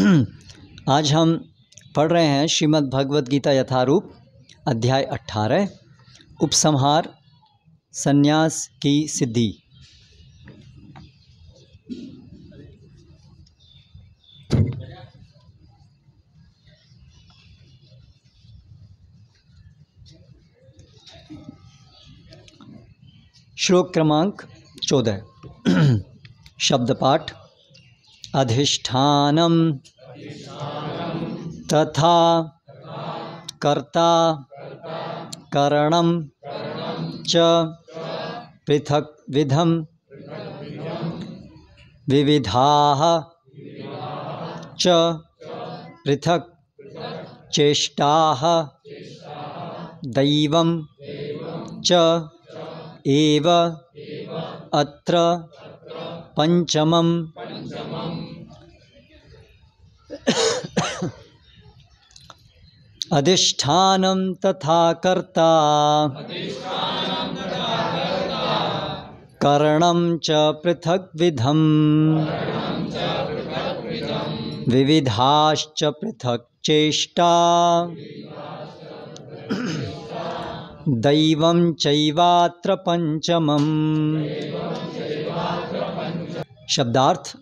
आज हम पढ़ रहे हैं श्रीमद् भगवद गीता यथारूप अध्याय 18 उपसंहार संन्यास की सिद्धि श्लोक क्रमांक चौदह शब्द पाठ अधिष्ठानम तथा कर्ता करणम च पृथक विधम विविधा च पृथक चेष्टा दैव च एव अत्र पंचमं अधिष्ठान तथा कर्ता कर्ण च पृथक विधम विविधाश्च पृथक चेष्टा दैव चैवात्र पंचम शब्दार्थ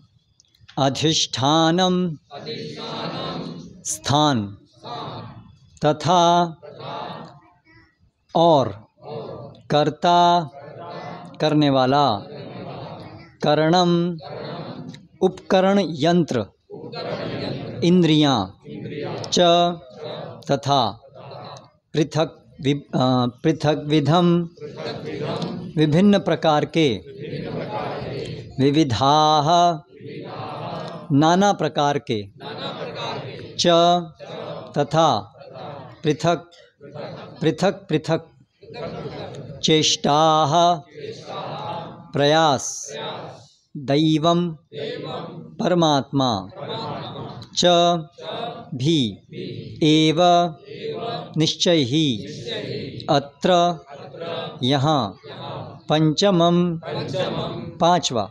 अधिष्ठानम स्थान तथा और कर्ता करने वाला करणम उपकरण यंत्र इंद्रियां च तथा पृथक पृथक विधम विभिन्न प्रकार के विविधा नाना प्रकार के च तथा पृथक पृथक पृथक चेष्टा प्रयास दैव परमात्मा च भी एव निश्चय ही अत्र यहाँ पंचम पांचवा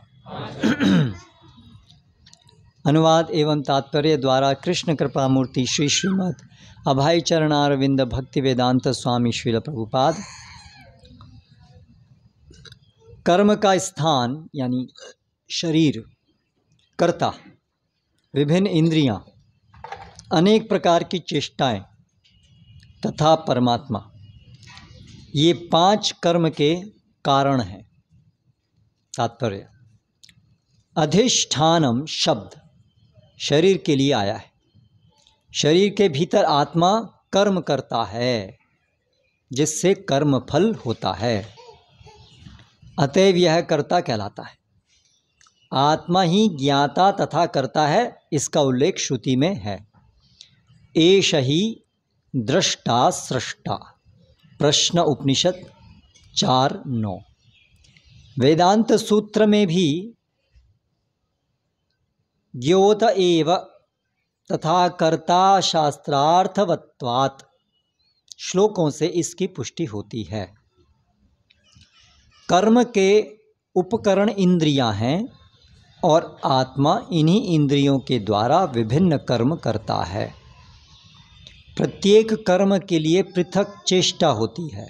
अनुवाद एवं तात्पर्य द्वारा कृष्ण कृपा मूर्ति श्री श्रीमद अभय चरणारविंद भक्ति वेदांत स्वामी शिल प्रभुपाद कर्म का स्थान यानी शरीर कर्ता विभिन्न इंद्रियां, अनेक प्रकार की चेष्टाएं तथा परमात्मा ये पांच कर्म के कारण हैं तात्पर्य अधिष्ठानम शब्द शरीर के लिए आया है शरीर के भीतर आत्मा कर्म करता है जिससे कर्म फल होता है अतएव यह कर्ता कहलाता है आत्मा ही ज्ञाता तथा करता है इसका उल्लेख श्रुति में है एष ही दृष्टा सृष्टा प्रश्न उपनिषद चार नौ वेदांत सूत्र में भी द्योत एव तथा कर्ता शास्त्रार्थवत्वात् श्लोकों से इसकी पुष्टि होती है कर्म के उपकरण इंद्रियां हैं और आत्मा इन्हीं इंद्रियों के द्वारा विभिन्न कर्म करता है प्रत्येक कर्म के लिए पृथक चेष्टा होती है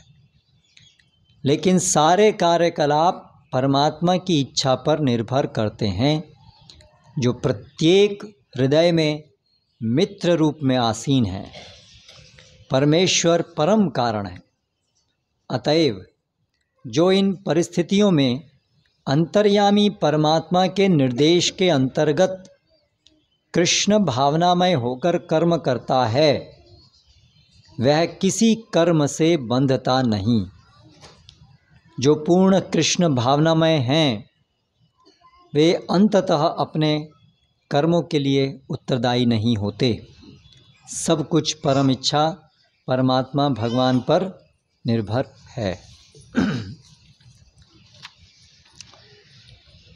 लेकिन सारे कार्यकलाप परमात्मा की इच्छा पर निर्भर करते हैं जो प्रत्येक हृदय में मित्र रूप में आसीन है परमेश्वर परम कारण है अतएव जो इन परिस्थितियों में अंतर्यामी परमात्मा के निर्देश के अंतर्गत कृष्ण भावनामय होकर कर्म करता है वह किसी कर्म से बंधता नहीं जो पूर्ण कृष्ण भावनामय हैं वे अंततः अपने कर्मों के लिए उत्तरदायी नहीं होते सब कुछ परम इच्छा परमात्मा भगवान पर निर्भर है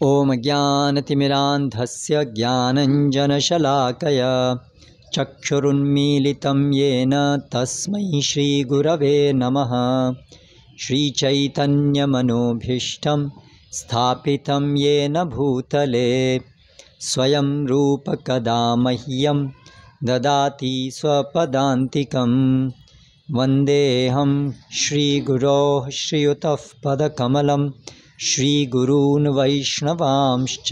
ओम ज्ञानतिमिरान्धस्य ज्ञानञ्जनशलाकय चक्षुरुन्मीलितं येन तस्मै श्रीगुरवे नमः श्रीचैतन्यमनोभीष्टं स्थापितं येन भूतले स्वयं रूपकदा मह्यं ददाति स्वपदान्तिकं वन्देऽहं श्रीगुरोः पदकमलं श्रीगुरून् वैष्णवांश्च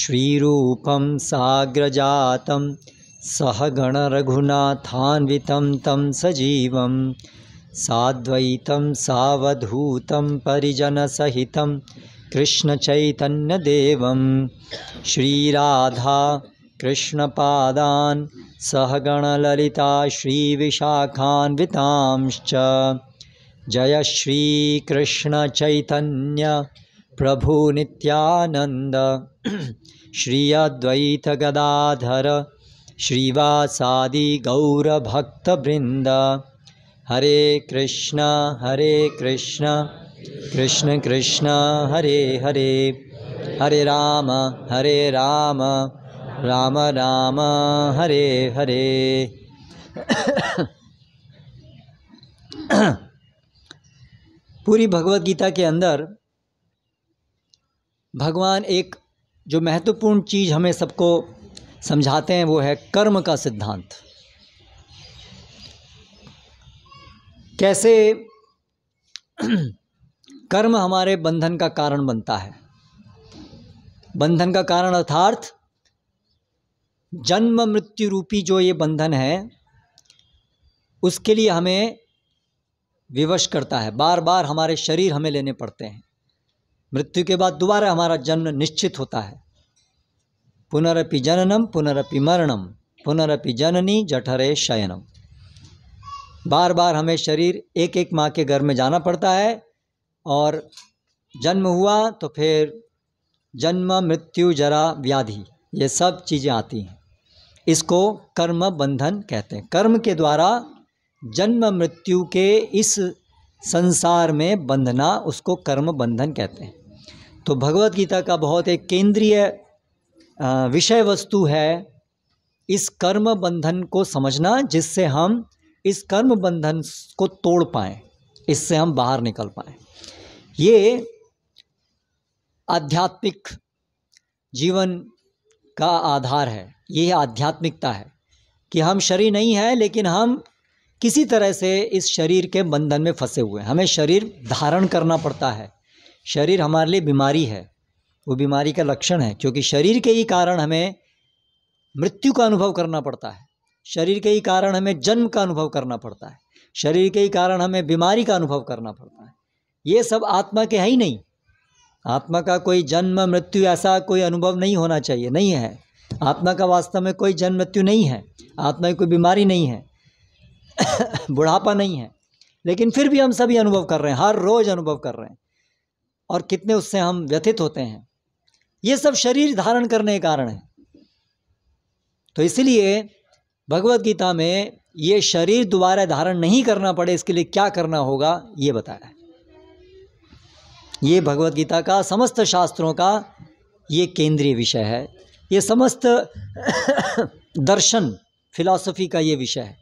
श्रीरूपं साग्रजातं सहगणरघुनाथान्वितं तं सजीवम् सवधूत साद्वैतं सावधूतं परिजनसहितं कृष्णचैतन्यदेवं श्रीराधा कृष्णपादान् श्री श्रीविशाखान्वितांश्च जय श्री कृष्ण चैतन्य श्रीकृष्णचैतन्य प्रभुनित्यानन्द श्री अद्वैतगदाधर श्रीवासादिगौरभक्तबृन्द हरे कृष्णा हरे कृष्णा कृष्ण कृष्ण हरे हरे हरे राम हरे राम राम राम हरे हरे पूरी भगवत गीता के अंदर भगवान एक जो महत्वपूर्ण चीज़ हमें सबको समझाते हैं वो है कर्म का सिद्धांत कैसे कर्म हमारे बंधन का कारण बनता है बंधन का कारण अर्थार्थ जन्म मृत्यु रूपी जो ये बंधन है उसके लिए हमें विवश करता है बार बार हमारे शरीर हमें लेने पड़ते हैं मृत्यु के बाद दोबारा हमारा जन्म निश्चित होता है पुनरपि जननम पुनरपि मरणम पुनरपि जननी जठरे शयनम बार बार हमें शरीर एक एक माँ के घर में जाना पड़ता है और जन्म हुआ तो फिर जन्म मृत्यु जरा व्याधि ये सब चीज़ें आती हैं इसको कर्म बंधन कहते हैं कर्म के द्वारा जन्म मृत्यु के इस संसार में बंधना उसको कर्म बंधन कहते हैं तो भगवत गीता का बहुत एक केंद्रीय विषय वस्तु है इस कर्म बंधन को समझना जिससे हम इस कर्म बंधन को तोड़ पाएं इससे हम बाहर निकल पाएं ये आध्यात्मिक जीवन का आधार है ये आध्यात्मिकता है कि हम शरीर नहीं है लेकिन हम किसी तरह से इस शरीर के बंधन में फंसे हुए हैं हमें शरीर धारण करना पड़ता है शरीर हमारे लिए बीमारी है वो बीमारी का लक्षण है क्योंकि शरीर के ही कारण हमें मृत्यु का अनुभव करना पड़ता है शरीर के ही कारण हमें जन्म का अनुभव करना पड़ता है शरीर के ही कारण हमें बीमारी का अनुभव करना पड़ता है ये सब आत्मा के है ही नहीं आत्मा का कोई जन्म मृत्यु ऐसा कोई अनुभव नहीं होना चाहिए नहीं है आत्मा का वास्तव में कोई जन्म मृत्यु नहीं है आत्मा की कोई बीमारी नहीं है बुढ़ापा नहीं है लेकिन फिर भी हम सभी अनुभव कर रहे हैं हर रोज़ अनुभव कर रहे हैं और कितने उससे हम व्यथित होते हैं ये सब शरीर धारण करने के कारण है तो इसलिए भगवत गीता में ये शरीर दोबारा धारण नहीं करना पड़े इसके लिए क्या करना होगा ये बताया ये भगवत गीता का समस्त शास्त्रों का ये केंद्रीय विषय है ये समस्त दर्शन फिलॉसफी का ये विषय है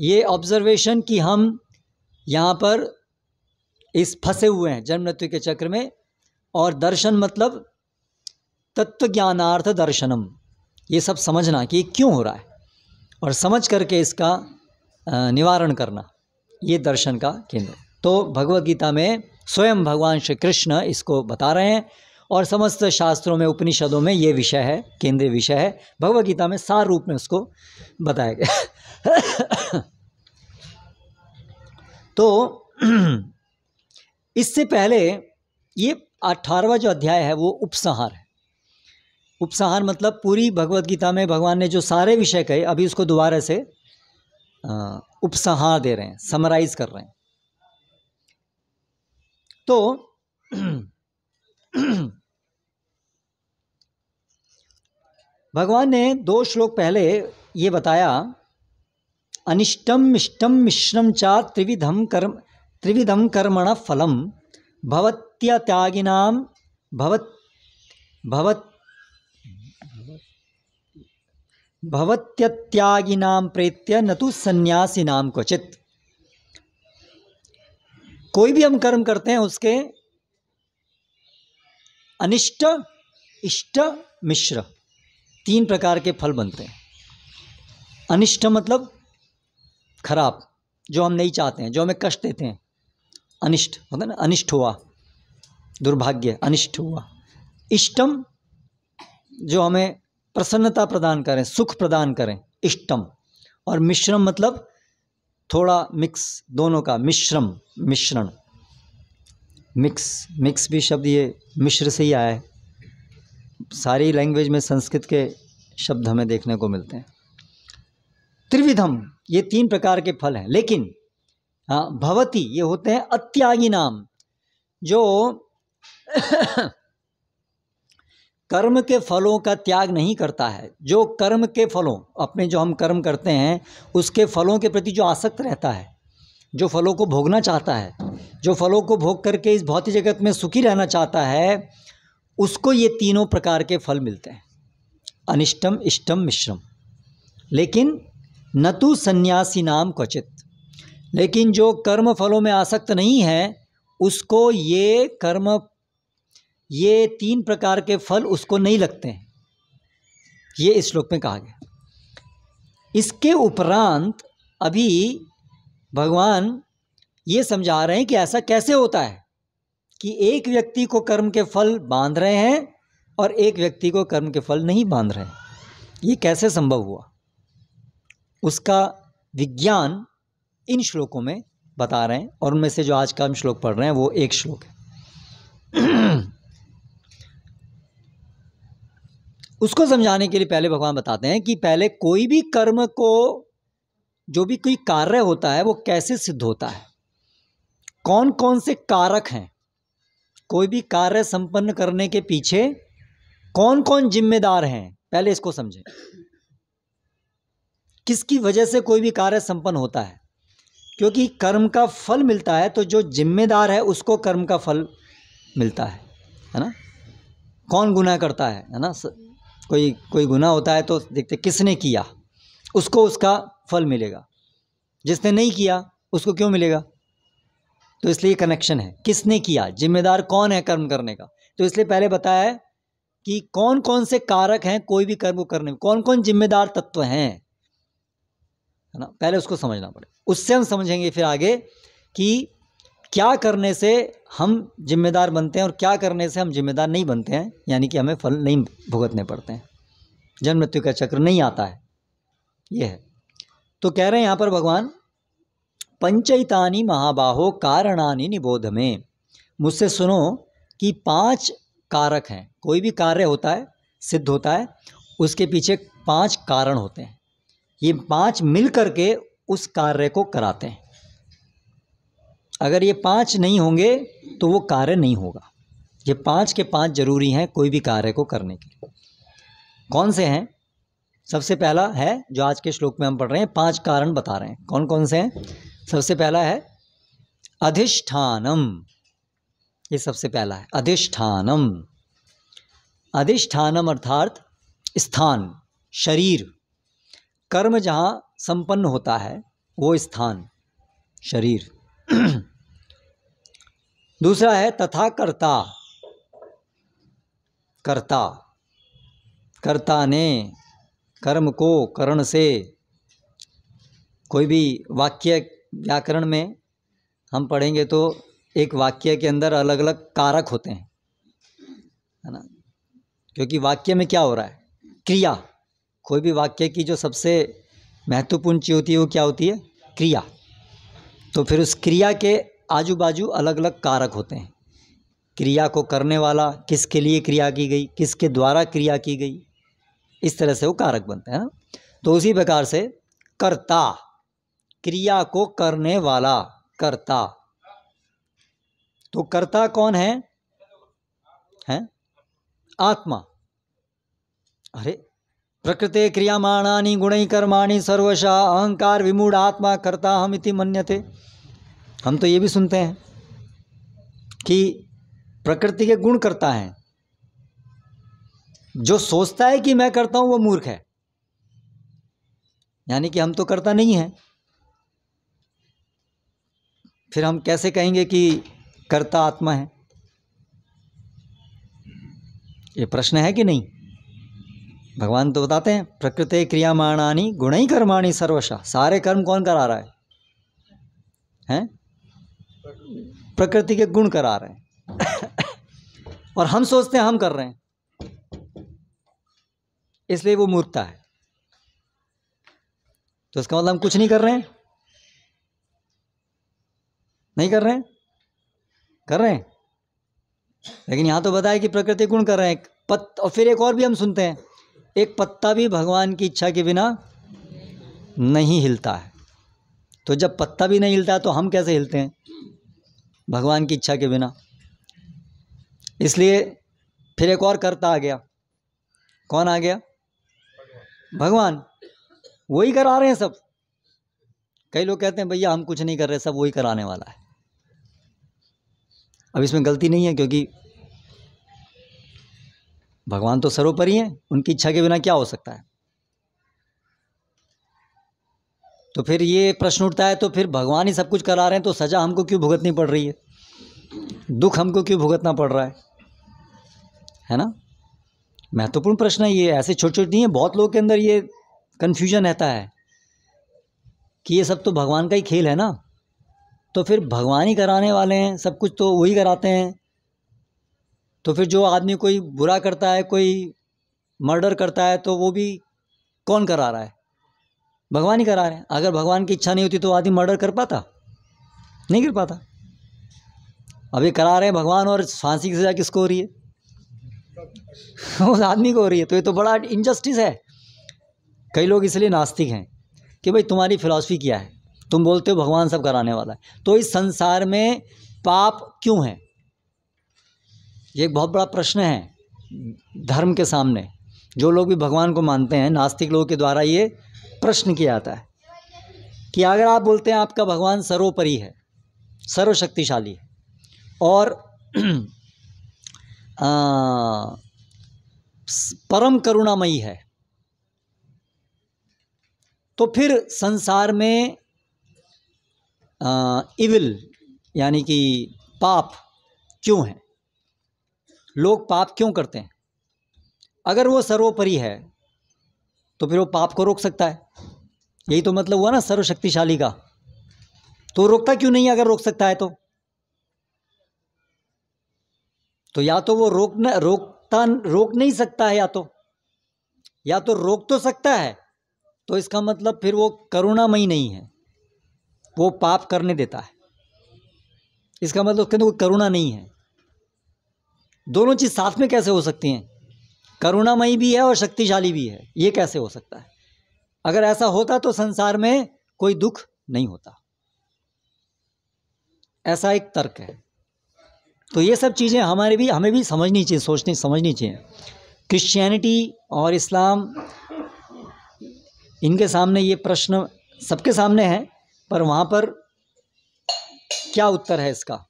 ये ऑब्जर्वेशन कि हम यहाँ पर इस फंसे हुए हैं जन्म मृत्यु के चक्र में और दर्शन मतलब तत्व ज्ञानार्थ दर्शनम ये सब समझना कि क्यों हो रहा है और समझ करके इसका निवारण करना ये दर्शन का केंद्र तो भगवत गीता में स्वयं भगवान श्री कृष्ण इसको बता रहे हैं और समस्त शास्त्रों में उपनिषदों में ये विषय है केंद्रीय विषय है भगवत गीता में सार रूप में उसको बताया गया तो इससे पहले ये अठारहवा जो अध्याय है वो उपसंहार है उपसंहार मतलब पूरी भगवत गीता में भगवान ने जो सारे विषय कहे अभी उसको दोबारा से उपसंहार दे रहे हैं समराइज कर रहे हैं तो भगवान ने दो श्लोक पहले ये बताया अनिष्टम इष्टम मिश्रम चा त्रिविधम कर्म त्रिविधम कर्मण फलम भवत्यागिनाम भवत भवत भवत्यत्यागिनाम प्रेत्य न तो सन्यासी नाम क्वचित कोई भी हम कर्म करते हैं उसके अनिष्ट इष्ट मिश्र तीन प्रकार के फल बनते हैं अनिष्ट मतलब खराब जो हम नहीं चाहते हैं जो हमें कष्ट देते हैं अनिष्ट होता है ना अनिष्ट हुआ दुर्भाग्य अनिष्ट हुआ इष्टम जो हमें प्रसन्नता प्रदान करें सुख प्रदान करें इष्टम और मिश्रम मतलब थोड़ा मिक्स दोनों का मिश्रम मिश्रण मिक्स मिक्स भी शब्द ये मिश्र से ही आया है सारी लैंग्वेज में संस्कृत के शब्द हमें देखने को मिलते हैं त्रिविधम ये तीन प्रकार के फल हैं लेकिन हाँ भवती ये होते हैं अत्यागी नाम जो कर्म के फलों का त्याग नहीं करता है जो कर्म के फलों अपने जो हम कर्म करते हैं उसके फलों के प्रति जो आसक्त रहता है जो फलों को भोगना चाहता है जो फलों को भोग करके इस भौतिक जगत में सुखी रहना चाहता है उसको ये तीनों प्रकार के फल मिलते हैं अनिष्टम इष्टम मिश्रम लेकिन न तो संन्यासी नाम क्वचित लेकिन जो कर्म फलों में आसक्त नहीं है उसको ये कर्म ये तीन प्रकार के फल उसको नहीं लगते हैं ये इस श्लोक में कहा गया इसके उपरांत अभी भगवान ये समझा रहे हैं कि ऐसा कैसे होता है कि एक व्यक्ति को कर्म के फल बांध रहे हैं और एक व्यक्ति को कर्म के फल नहीं बांध रहे हैं ये कैसे संभव हुआ उसका विज्ञान इन श्लोकों में बता रहे हैं और उनमें से जो आज का हम श्लोक पढ़ रहे हैं वो एक श्लोक है उसको समझाने के लिए पहले भगवान बताते हैं कि पहले कोई भी कर्म को जो भी कोई कार्य होता है वो कैसे सिद्ध होता है कौन कौन से कारक हैं कोई भी कार्य संपन्न करने के पीछे कौन कौन जिम्मेदार हैं पहले इसको समझें किसकी वजह से कोई भी कार्य संपन्न होता है क्योंकि कर्म का फल मिलता है तो जो जिम्मेदार है उसको कर्म का फल मिलता है है ना कौन गुनाह करता है है ना कोई कोई गुना होता है तो देखते किसने किया उसको उसका फल मिलेगा जिसने नहीं किया उसको क्यों मिलेगा तो इसलिए कनेक्शन है किसने किया जिम्मेदार कौन है कर्म करने का तो इसलिए पहले बताया है कि कौन कौन से कारक हैं कोई भी कर्म को करने में कौन कौन जिम्मेदार तत्व हैं है ना पहले उसको समझना पड़ेगा उससे हम समझेंगे फिर आगे कि क्या करने से हम जिम्मेदार बनते हैं और क्या करने से हम जिम्मेदार नहीं बनते हैं यानी कि हमें फल नहीं भुगतने पड़ते हैं जन्म मृत्यु का चक्र नहीं आता है यह है तो कह रहे हैं यहाँ पर भगवान पंचयतानी महाबाहो कारणानी निबोध में मुझसे सुनो कि पांच कारक हैं कोई भी कार्य होता है सिद्ध होता है उसके पीछे पांच कारण होते हैं ये पांच मिल करके उस कार्य को कराते हैं अगर ये पाँच नहीं होंगे तो वो कार्य नहीं होगा ये पाँच के पाँच जरूरी हैं कोई भी कार्य को करने के लिए कौन से हैं सबसे पहला है जो आज के श्लोक में हम पढ़ रहे हैं पांच कारण बता रहे हैं कौन कौन से हैं सबसे पहला है अधिष्ठानम ये सबसे पहला है अधिष्ठानम अधिष्ठानम अर्थात स्थान शरीर कर्म जहाँ संपन्न होता है वो स्थान शरीर दूसरा है तथा कर्ता कर्ता कर्ता ने कर्म को करण से कोई भी वाक्य व्याकरण में हम पढ़ेंगे तो एक वाक्य के अंदर अलग अलग कारक होते हैं है ना क्योंकि वाक्य में क्या हो रहा है क्रिया कोई भी वाक्य की जो सबसे महत्वपूर्ण चीज होती है वो क्या होती है क्रिया तो फिर उस क्रिया के आजू बाजू अलग अलग कारक होते हैं क्रिया को करने वाला किसके लिए क्रिया की गई किसके द्वारा क्रिया की गई इस तरह से वो कारक बनते हैं तो उसी प्रकार से कर्ता क्रिया को करने वाला कर्ता तो कर्ता कौन है हैं आत्मा अरे प्रकृते क्रियामाणानी गुणै कर्माणी सर्वशा अहंकार विमूढ़ आत्मा कर्ता हम इति मन्यते हम तो ये भी सुनते हैं कि प्रकृति के गुण करता है जो सोचता है कि मैं करता हूँ वो मूर्ख है यानी कि हम तो करता नहीं है फिर हम कैसे कहेंगे कि करता आत्मा है ये प्रश्न है कि नहीं भगवान तो बताते हैं प्रकृति क्रियामाणानी गुण ही कर्माणी सर्वशा सारे कर्म कौन करा रहा है हैं प्रकृति के गुण करा रहे हैं और हम सोचते हैं हम कर रहे हैं इसलिए वो मूर्खता है तो इसका मतलब हम कुछ नहीं कर रहे हैं नहीं कर रहे हैं कर रहे हैं लेकिन यहां तो बताया कि प्रकृति गुण कर रहे हैं पत और फिर एक और भी हम सुनते हैं एक पत्ता भी भगवान की इच्छा के बिना नहीं हिलता है तो जब पत्ता भी नहीं हिलता तो हम कैसे हिलते हैं भगवान की इच्छा के बिना इसलिए फिर एक और करता आ गया कौन आ गया भगवान वही करा रहे हैं सब कई लोग कहते हैं भैया हम कुछ नहीं कर रहे सब वही कराने वाला है अब इसमें गलती नहीं है क्योंकि भगवान तो सर्वोपरि हैं उनकी इच्छा के बिना क्या हो सकता है तो फिर ये प्रश्न उठता है तो फिर भगवान ही सब कुछ करा रहे हैं तो सज़ा हमको क्यों भुगतनी पड़ रही है दुख हमको क्यों भुगतना पड़ रहा है है ना महत्वपूर्ण प्रश्न है ये ऐसे छोटे छोटे नहीं है बहुत लोगों के अंदर ये कन्फ्यूजन रहता है कि ये सब तो भगवान का ही खेल है ना तो फिर भगवान ही कराने वाले हैं सब कुछ तो वही कराते हैं तो फिर जो आदमी कोई बुरा करता है कोई मर्डर करता है तो वो भी कौन करा रहा है भगवान ही करा रहे हैं अगर भगवान की इच्छा नहीं होती तो आदमी मर्डर कर पाता नहीं कर पाता अभी करा रहे हैं भगवान और फांसी की सजा किसको हो रही है उस आदमी को हो रही है तो ये तो बड़ा इनजस्टिस है कई लोग इसलिए नास्तिक हैं कि भाई तुम्हारी फिलॉसफी क्या है तुम बोलते हो भगवान सब कराने वाला है तो इस संसार में पाप क्यों है ये एक बहुत बड़ा प्रश्न है धर्म के सामने जो लोग भी भगवान को मानते हैं नास्तिक लोगों के द्वारा ये प्रश्न किया जाता है कि अगर आप बोलते हैं आपका भगवान सर्वोपरि है सर्वशक्तिशाली है और परम करुणामयी है तो फिर संसार में आ, इविल यानी कि पाप क्यों है लोग पाप क्यों करते हैं अगर वो सर्वोपरि है तो फिर वो पाप को रोक सकता है यही तो मतलब हुआ ना सर्वशक्तिशाली का तो रोकता क्यों नहीं अगर रोक सकता है तो तो या तो वो रोक न रोकता रोक नहीं सकता है या तो या तो रोक तो सकता है तो इसका मतलब फिर वो करुणामयी नहीं है वो पाप करने देता है इसका मतलब उसके अंदर कोई करुणा नहीं है दोनों चीज़ साथ में कैसे हो सकती हैं करुणामयी भी है और शक्तिशाली भी है ये कैसे हो सकता है अगर ऐसा होता तो संसार में कोई दुख नहीं होता ऐसा एक तर्क है तो ये सब चीज़ें हमारे भी हमें भी समझनी चाहिए सोचनी समझनी चाहिए क्रिश्चियनिटी और इस्लाम इनके सामने ये प्रश्न सबके सामने है पर वहाँ पर क्या उत्तर है इसका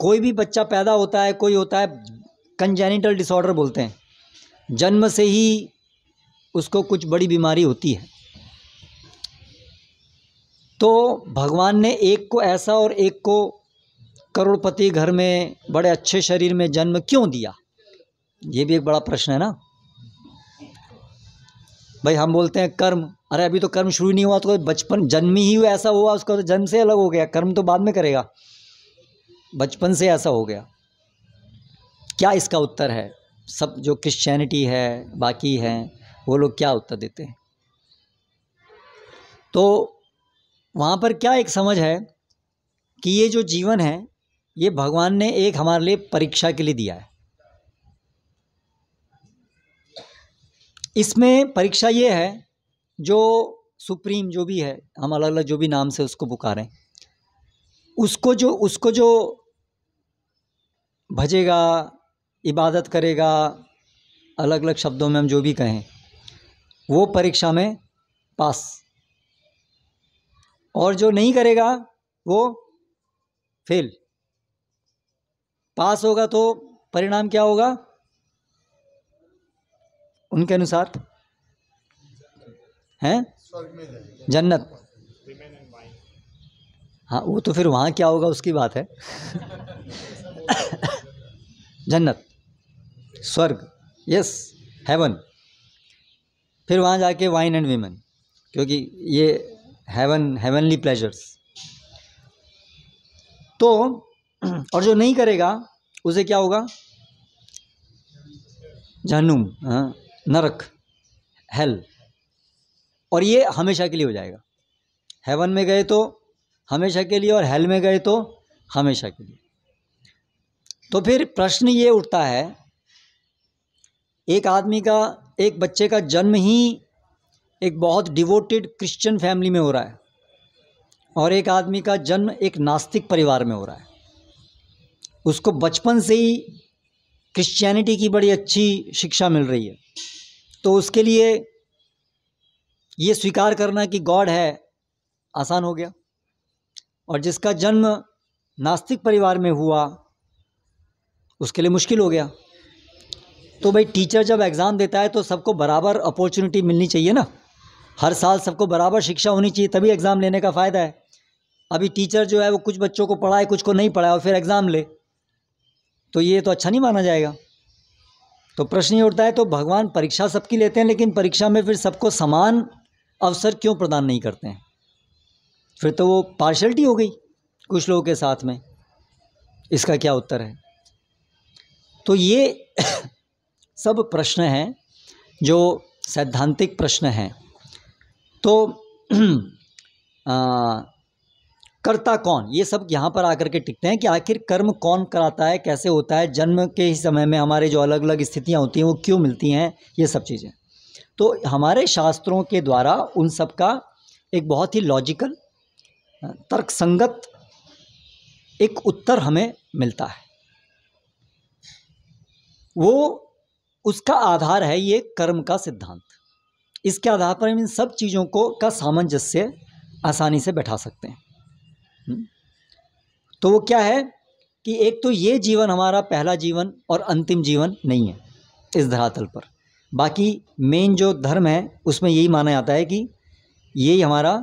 कोई भी बच्चा पैदा होता है कोई होता है कंजेनिटल डिसऑर्डर बोलते हैं जन्म से ही उसको कुछ बड़ी बीमारी होती है तो भगवान ने एक को ऐसा और एक को करोड़पति घर में बड़े अच्छे शरीर में जन्म क्यों दिया ये भी एक बड़ा प्रश्न है ना भाई हम बोलते हैं कर्म अरे अभी तो कर्म शुरू नहीं हुआ तो बचपन जन्म ही ऐसा हुआ उसका तो जन्म से अलग हो गया कर्म तो बाद में करेगा बचपन से ऐसा हो गया क्या इसका उत्तर है सब जो क्रिश्चियनिटी है बाकी हैं वो लोग क्या उत्तर देते हैं तो वहाँ पर क्या एक समझ है कि ये जो जीवन है ये भगवान ने एक हमारे लिए परीक्षा के लिए दिया है इसमें परीक्षा ये है जो सुप्रीम जो भी है हम अलग अलग जो भी नाम से उसको पुकारें उसको जो उसको जो भजेगा इबादत करेगा अलग अलग शब्दों में हम जो भी कहें वो परीक्षा में पास और जो नहीं करेगा वो फेल पास होगा तो परिणाम क्या होगा उनके अनुसार हैं जन्नत हाँ वो तो फिर वहाँ क्या होगा उसकी बात है जन्नत स्वर्ग यस हेवन फिर वहाँ जाके वाइन एंड वीमन क्योंकि ये हेवन हेवनली प्लेजर्स तो और जो नहीं करेगा उसे क्या होगा जहनुम हाँ, नरक हेल और ये हमेशा के लिए हो जाएगा हेवन में गए तो हमेशा के लिए और हेल में गए तो हमेशा के लिए तो फिर प्रश्न ये उठता है एक आदमी का एक बच्चे का जन्म ही एक बहुत डिवोटेड क्रिश्चियन फैमिली में हो रहा है और एक आदमी का जन्म एक नास्तिक परिवार में हो रहा है उसको बचपन से ही क्रिश्चियनिटी की बड़ी अच्छी शिक्षा मिल रही है तो उसके लिए ये स्वीकार करना कि गॉड है आसान हो गया और जिसका जन्म नास्तिक परिवार में हुआ उसके लिए मुश्किल हो गया तो भाई टीचर जब एग्ज़ाम देता है तो सबको बराबर अपॉर्चुनिटी मिलनी चाहिए ना हर साल सबको बराबर शिक्षा होनी चाहिए तभी एग्ज़ाम लेने का फ़ायदा है अभी टीचर जो है वो कुछ बच्चों को पढ़ाए कुछ को नहीं पढ़ाए और फिर एग्ज़ाम ले तो ये तो अच्छा नहीं माना जाएगा तो प्रश्न ये उठता है तो भगवान परीक्षा सबकी लेते हैं लेकिन परीक्षा में फिर सबको समान अवसर क्यों प्रदान नहीं करते हैं फिर तो वो पार्शलिटी हो गई कुछ लोगों के साथ में इसका क्या उत्तर है तो ये सब प्रश्न हैं जो सैद्धांतिक प्रश्न हैं तो आ, कर्ता कौन ये सब यहाँ पर आकर के टिकते हैं कि आखिर कर्म कौन कराता है कैसे होता है जन्म के ही समय में हमारे जो अलग अलग स्थितियाँ होती हैं वो क्यों मिलती हैं ये सब चीज़ें तो हमारे शास्त्रों के द्वारा उन सब का एक बहुत ही लॉजिकल तर्कसंगत एक उत्तर हमें मिलता है वो उसका आधार है ये कर्म का सिद्धांत इसके आधार पर हम इन सब चीज़ों को का सामंजस्य आसानी से बैठा सकते हैं हम्म? तो वो क्या है कि एक तो ये जीवन हमारा पहला जीवन और अंतिम जीवन नहीं है इस धरातल पर बाकी मेन जो धर्म है उसमें यही माना जाता है कि ये हमारा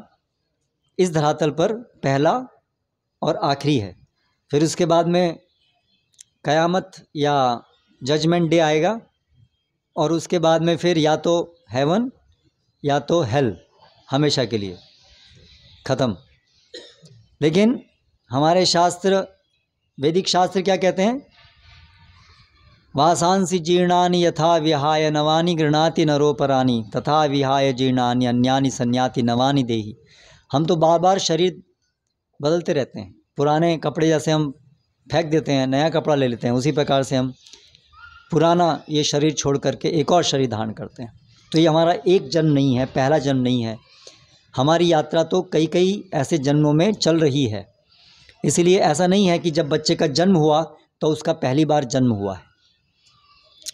इस धरातल पर पहला और आखिरी है फिर उसके बाद में कयामत या जजमेंट डे आएगा और उसके बाद में फिर या तो हेवन या तो हेल हमेशा के लिए ख़त्म लेकिन हमारे शास्त्र वैदिक शास्त्र क्या कहते हैं वासांसी जीर्णानि यथा विहाय नवानी गृणाति नरोपरानी तथा विहाय जीर्णानि अन्यानि सन्याति नवानी देही हम तो बार बार शरीर बदलते रहते हैं पुराने कपड़े जैसे हम फेंक देते हैं नया कपड़ा ले लेते हैं उसी प्रकार से हम पुराना ये शरीर छोड़ करके एक और शरीर धारण करते हैं तो ये हमारा एक जन्म नहीं है पहला जन्म नहीं है हमारी यात्रा तो कई कई ऐसे जन्मों में चल रही है इसलिए ऐसा नहीं है कि जब बच्चे का जन्म हुआ तो उसका पहली बार जन्म हुआ है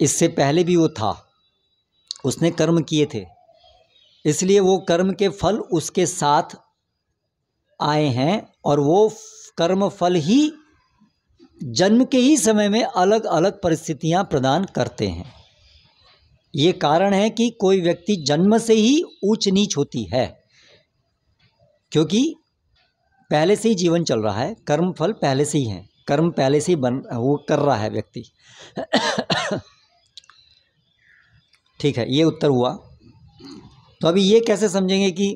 इससे पहले भी वो था उसने कर्म किए थे इसलिए वो कर्म के फल उसके साथ आए हैं और वो कर्म फल ही जन्म के ही समय में अलग अलग परिस्थितियां प्रदान करते हैं ये कारण है कि कोई व्यक्ति जन्म से ही ऊंच नीच होती है क्योंकि पहले से ही जीवन चल रहा है कर्म फल पहले से ही है कर्म पहले से ही बन वो कर रहा है व्यक्ति ठीक है ये उत्तर हुआ तो अभी ये कैसे समझेंगे कि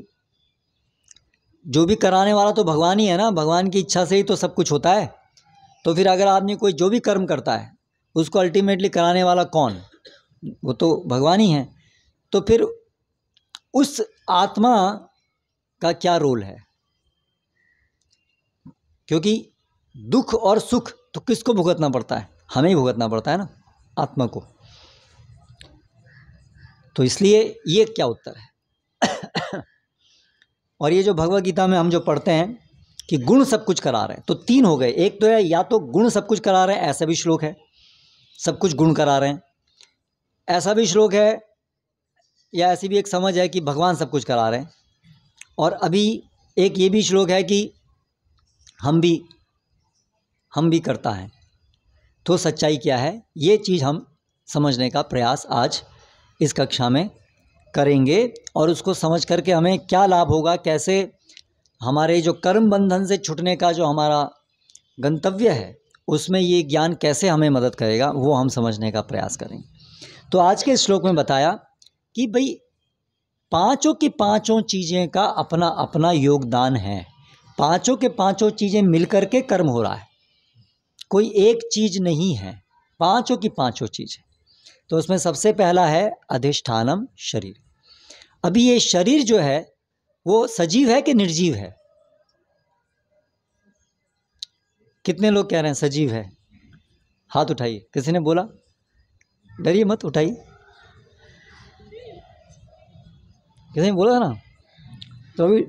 जो भी कराने वाला तो भगवान ही है ना भगवान की इच्छा से ही तो सब कुछ होता है तो फिर अगर आदमी कोई जो भी कर्म करता है उसको अल्टीमेटली कराने वाला कौन वो तो भगवान ही है तो फिर उस आत्मा का क्या रोल है क्योंकि दुख और सुख तो किसको भुगतना पड़ता है हमें ही भुगतना पड़ता है ना आत्मा को तो इसलिए ये क्या उत्तर है और ये जो भगवत गीता में हम जो पढ़ते हैं कि गुण सब कुछ करा रहे हैं तो तीन हो गए एक तो है या तो गुण सब कुछ करा रहे हैं ऐसा भी श्लोक है सब कुछ गुण करा रहे हैं ऐसा भी श्लोक है या ऐसी भी एक समझ है कि भगवान सब कुछ करा रहे हैं और अभी एक ये भी श्लोक है कि हम भी हम भी करता है तो सच्चाई क्या है ये चीज़ हम समझने का प्रयास आज इस कक्षा में करेंगे और उसको समझ करके हमें क्या लाभ होगा कैसे हमारे जो कर्म बंधन से छुटने का जो हमारा गंतव्य है उसमें ये ज्ञान कैसे हमें मदद करेगा वो हम समझने का प्रयास करेंगे तो आज के श्लोक में बताया कि भाई पांचों की पांचों चीज़ें का अपना अपना योगदान है पांचों के पांचों चीज़ें मिलकर के कर्म हो रहा है कोई एक चीज़ नहीं है पांचों की पांचों चीज़ें तो उसमें सबसे पहला है अधिष्ठानम शरीर अभी ये शरीर जो है वो सजीव है कि निर्जीव है कितने लोग कह रहे हैं सजीव है हाथ उठाइए किसी ने बोला डरिए मत उठाइए किसी ने बोला ना तो अभी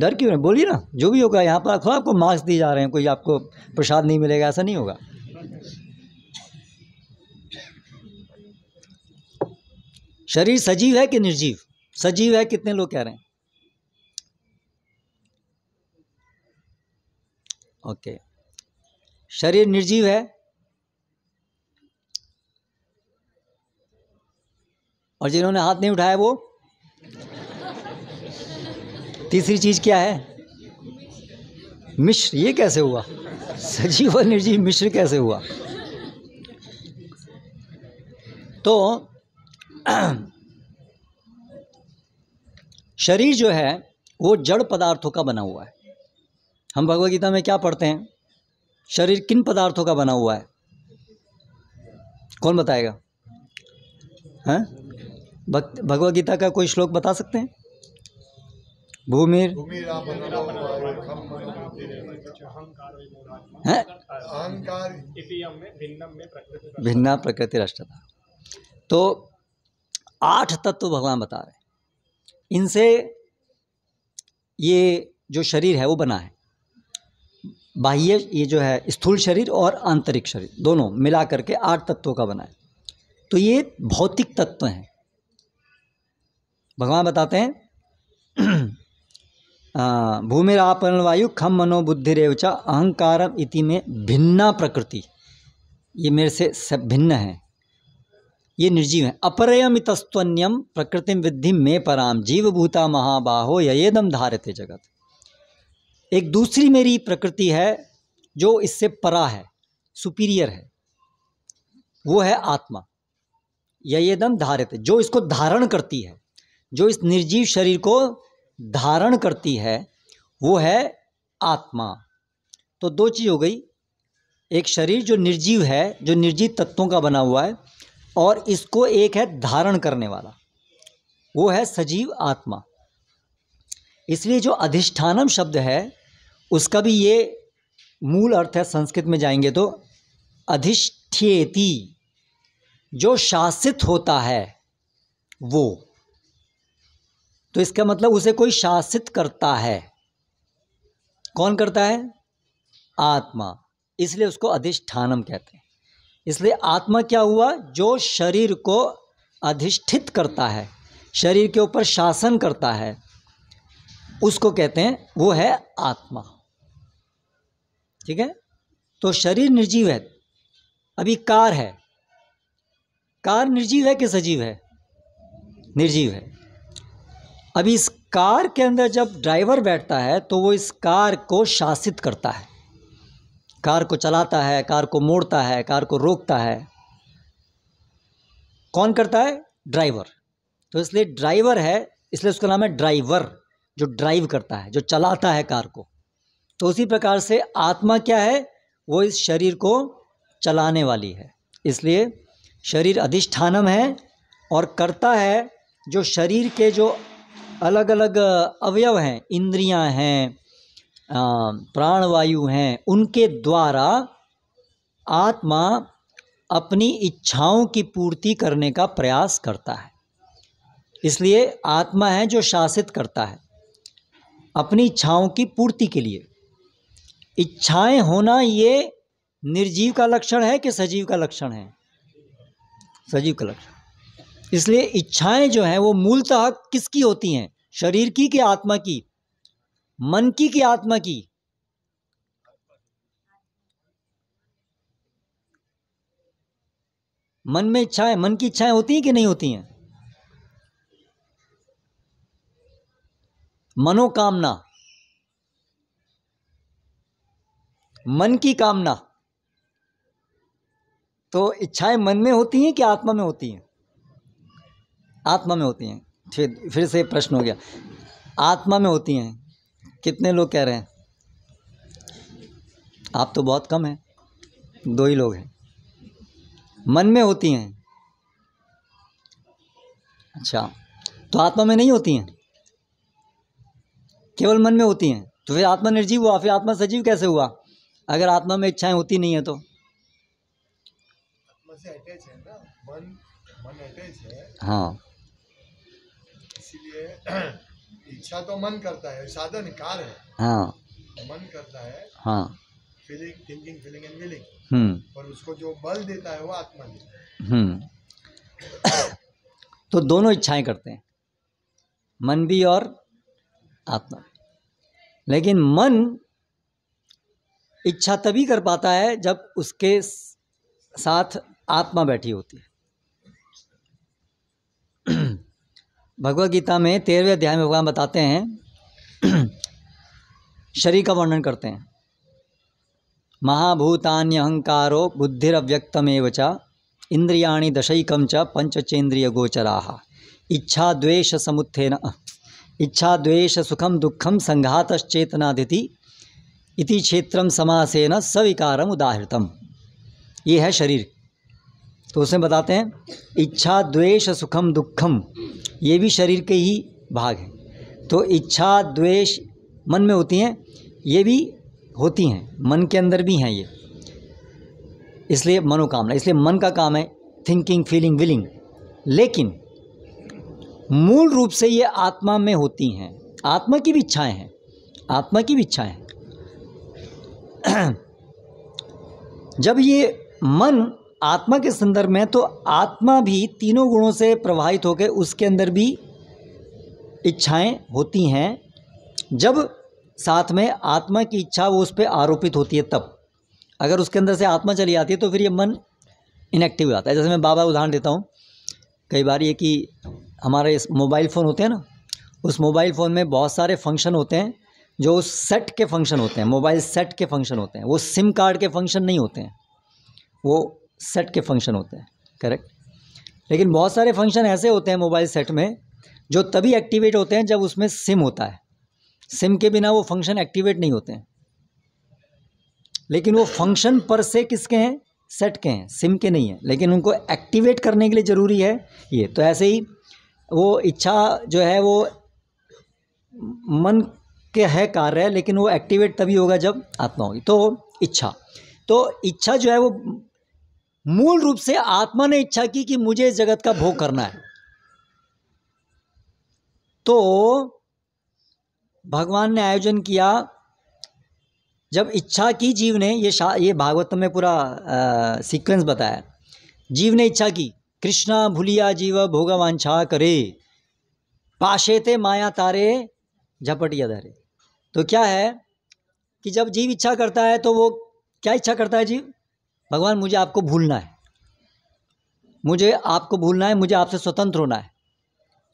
डर क्यों नहीं बोलिए ना जो भी होगा यहाँ पर थोड़ा आपको मार्क्स दिए जा रहे हैं कोई आपको प्रसाद नहीं मिलेगा ऐसा नहीं होगा शरीर सजीव है कि निर्जीव सजीव है कितने लोग कह रहे हैं ओके शरीर निर्जीव है और जिन्होंने हाथ नहीं उठाया वो तीसरी चीज क्या है मिश्र ये कैसे हुआ सजीव और निर्जीव मिश्र कैसे हुआ तो शरीर जो है वो जड़ पदार्थों का बना हुआ है हम भगवदगीता में क्या पढ़ते हैं शरीर किन पदार्थों का बना हुआ है कौन बताएगा हैं भगवदगीता का कोई श्लोक बता सकते हैं भूमि है भिन्ना प्रकृति राष्ट्रता तो आठ तत्व भगवान बता रहे हैं इनसे ये जो शरीर है वो बना है बाह्य ये जो है स्थूल शरीर और आंतरिक शरीर दोनों मिला करके आठ तत्वों का बना है तो ये भौतिक तत्व हैं भगवान बताते हैं भूमिरापरण वायु खम मनोबुद्धि रेवचा अहंकार इति में भिन्ना प्रकृति ये मेरे से सब भिन्न है ये निर्जीव है अपरयमितस्तन्यम प्रकृतिम विद्धि में पराम जीवभूता महाबाहो यदम धारित जगत एक दूसरी मेरी प्रकृति है जो इससे परा है सुपीरियर है वो है आत्मा दम धारित जो इसको धारण करती है जो इस निर्जीव शरीर को धारण करती है वो है आत्मा तो दो चीज़ हो गई एक शरीर जो निर्जीव है जो निर्जीव तत्वों का बना हुआ है और इसको एक है धारण करने वाला वो है सजीव आत्मा इसलिए जो अधिष्ठानम शब्द है उसका भी ये मूल अर्थ है संस्कृत में जाएंगे तो अधिष्ठेति जो शासित होता है वो तो इसका मतलब उसे कोई शासित करता है कौन करता है आत्मा इसलिए उसको अधिष्ठानम कहते हैं इसलिए आत्मा क्या हुआ जो शरीर को अधिष्ठित करता है शरीर के ऊपर शासन करता है उसको कहते हैं वो है आत्मा ठीक है तो शरीर निर्जीव है अभी कार है कार निर्जीव है कि सजीव है निर्जीव है अभी इस कार के अंदर जब ड्राइवर बैठता है तो वो इस कार को शासित करता है कार को चलाता है कार को मोड़ता है कार को रोकता है कौन करता है ड्राइवर तो इसलिए ड्राइवर है इसलिए उसका नाम है ड्राइवर जो ड्राइव करता है जो चलाता है कार को तो उसी प्रकार से आत्मा क्या है वो इस शरीर को चलाने वाली है इसलिए शरीर अधिष्ठानम है और कर्ता है जो शरीर के जो अलग अलग अवयव हैं इंद्रियां हैं प्राणवायु हैं उनके द्वारा आत्मा अपनी इच्छाओं की पूर्ति करने का प्रयास करता है इसलिए आत्मा है जो शासित करता है अपनी इच्छाओं की पूर्ति के लिए इच्छाएं होना ये निर्जीव का लक्षण है कि सजीव का लक्षण है सजीव का लक्षण इसलिए इच्छाएं जो हैं वो मूलतः किसकी होती हैं शरीर की कि आत्मा की मन की कि आत्मा की मन में इच्छाएं मन की इच्छाएं होती हैं कि नहीं होती हैं मनोकामना मन की कामना तो इच्छाएं मन में होती हैं कि आत्मा में होती हैं आत्मा में होती हैं फिर फिर से प्रश्न हो गया आत्मा में होती हैं कितने लोग कह रहे हैं आप तो बहुत कम हैं दो ही लोग हैं मन में होती हैं अच्छा तो आत्मा में नहीं होती हैं केवल मन में होती हैं तो फिर आत्मा निर्जीव हुआ फिर आत्मा सजीव कैसे हुआ अगर आत्मा में इच्छाएं होती नहीं तो। है तो हाँ इसीलिए इच्छा तो मन करता है साधन कार है हाँ मन करता है हाँ feeling thinking feeling and willing hmm और उसको जो बल देता है वो आत्मा देता है हम्म तो दोनों इच्छाएं करते हैं मन भी और आत्मा लेकिन मन इच्छा तभी कर पाता है जब उसके साथ आत्मा बैठी होती है भगवत गीता में तेरहवें अध्याय में भगवान बताते हैं शरीर का वर्णन करते हैं बुद्धिर बुद्धिरव्यक्तमेव च इंद्रियाणि दशैकम च पंचचेन्द्रिय गोचरा इच्छा द्वेष समुत्थेन इच्छा द्वेष सुखम दुखम संघातश्चेतनादिति इति क्षेत्रम समासेन सविकारम उदाहृतम ये है शरीर तो उसमें बताते हैं इच्छा द्वेष सुखम दुखम ये भी शरीर के ही भाग हैं तो इच्छा द्वेष मन में होती हैं ये भी होती हैं मन के अंदर भी हैं ये इसलिए मनोकामना इसलिए मन का काम है थिंकिंग फीलिंग विलिंग लेकिन मूल रूप से ये आत्मा में होती हैं आत्मा की भी इच्छाएँ हैं आत्मा की भी इच्छाएँ हैं जब ये मन आत्मा के संदर्भ में तो आत्मा भी तीनों गुणों से प्रभावित होकर उसके अंदर भी इच्छाएं होती हैं जब साथ में आत्मा की इच्छा वो उस पर आरोपित होती है तब अगर उसके अंदर से आत्मा चली जाती है तो फिर ये मन इनएक्टिव हो जाता है जैसे मैं बाबा उदाहरण देता हूँ कई बार ये कि हमारे इस मोबाइल फ़ोन होते हैं ना उस मोबाइल फ़ोन में बहुत सारे फंक्शन होते हैं जो सेट के फंक्शन होते हैं मोबाइल सेट के फंक्शन होते हैं वो सिम कार्ड के फंक्शन नहीं होते हैं वो सेट के फंक्शन होते हैं करेक्ट लेकिन बहुत सारे फंक्शन ऐसे होते हैं मोबाइल सेट में जो तभी एक्टिवेट होते हैं जब उसमें सिम होता है सिम के बिना वो फंक्शन एक्टिवेट नहीं होते हैं लेकिन वो फंक्शन पर से किसके हैं सेट के हैं सिम के नहीं हैं लेकिन उनको एक्टिवेट करने के लिए ज़रूरी है ये तो ऐसे ही वो इच्छा जो है वो मन के है कार्य लेकिन वो एक्टिवेट तभी होगा जब आत्मा होगी तो इच्छा तो इच्छा जो है वो मूल रूप से आत्मा ने इच्छा की कि मुझे इस जगत का भोग करना है तो भगवान ने आयोजन किया जब इच्छा की जीव ने ये ये भागवत में पूरा सीक्वेंस बताया जीव ने इच्छा की कृष्णा भूलिया जीव भोगवांछा करे पाशेते माया तारे झपटिया धरे तो क्या है कि जब जीव इच्छा करता है तो वो क्या इच्छा करता है जीव भगवान मुझे आपको भूलना है मुझे आपको भूलना है मुझे आपसे स्वतंत्र होना है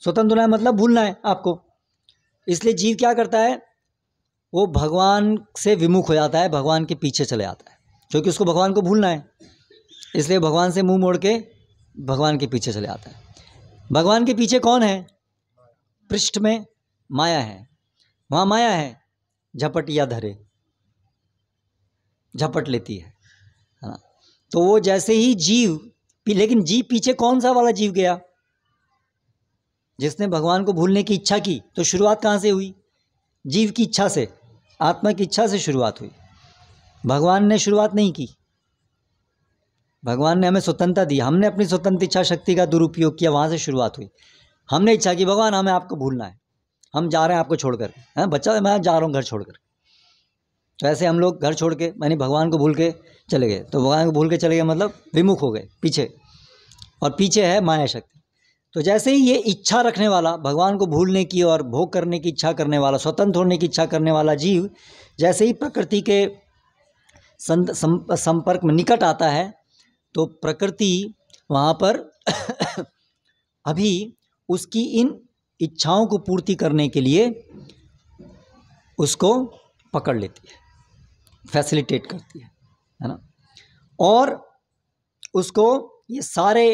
स्वतंत्र होना है मतलब भूलना है आपको इसलिए जीव क्या करता है वो भगवान से विमुख हो जाता है भगवान के पीछे चले जाता है क्योंकि उसको भगवान को भूलना है इसलिए भगवान से मुंह मोड़ के भगवान के पीछे चले जाता है भगवान के पीछे कौन है पृष्ठ में माया है वहाँ माया है झपट या धरे झपट लेती है है ना तो वो जैसे ही जीव लेकिन जीव पीछे कौन सा वाला जीव गया जिसने भगवान को भूलने की इच्छा की तो शुरुआत कहाँ से हुई जीव की इच्छा से आत्मा की इच्छा से शुरुआत हुई भगवान ने शुरुआत नहीं की भगवान ने हमें स्वतंत्रता दी हमने अपनी स्वतंत्र इच्छा शक्ति का दुरुपयोग किया वहाँ से शुरुआत हुई हमने इच्छा की भगवान हमें आपको भूलना है हम जा रहे हैं आपको छोड़कर हैं बच्चा मैं जा रहा हूँ घर छोड़कर तो ऐसे हम लोग घर छोड़ के यानी भगवान को भूल के चले गए तो भगवान को भूल के चले गए मतलब विमुख हो गए पीछे और पीछे है माया शक्ति तो जैसे ही ये इच्छा रखने वाला भगवान को भूलने की और भोग करने की इच्छा करने वाला स्वतंत्र होने की इच्छा करने वाला जीव जैसे ही प्रकृति के संत संपर्क में निकट आता है तो प्रकृति वहाँ पर अभी उसकी इन इच्छाओं को पूर्ति करने के लिए उसको पकड़ लेती है फैसिलिटेट करती है है ना और उसको ये सारे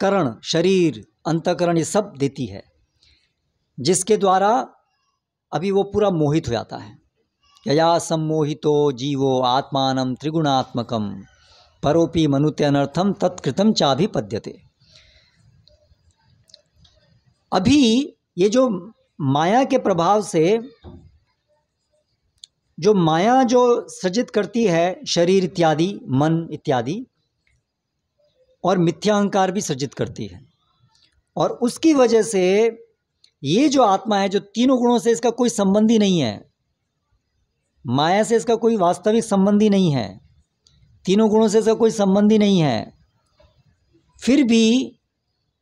करण शरीर अंतकरण ये सब देती है जिसके द्वारा अभी वो पूरा मोहित हो जाता है यया सम्मोहितो जीवो आत्मान त्रिगुणात्मकम परोपी मनुत्यनर्थम तत्कृतम चाभिपद्यते अभी ये जो माया के प्रभाव से जो माया जो सृजित करती है शरीर इत्यादि मन इत्यादि और मिथ्या अहंकार भी सृजित करती है और उसकी वजह से ये जो आत्मा है जो तीनों गुणों से इसका कोई संबंध ही नहीं है माया से इसका कोई वास्तविक संबंध ही नहीं है तीनों गुणों से इसका कोई संबंध ही नहीं है फिर भी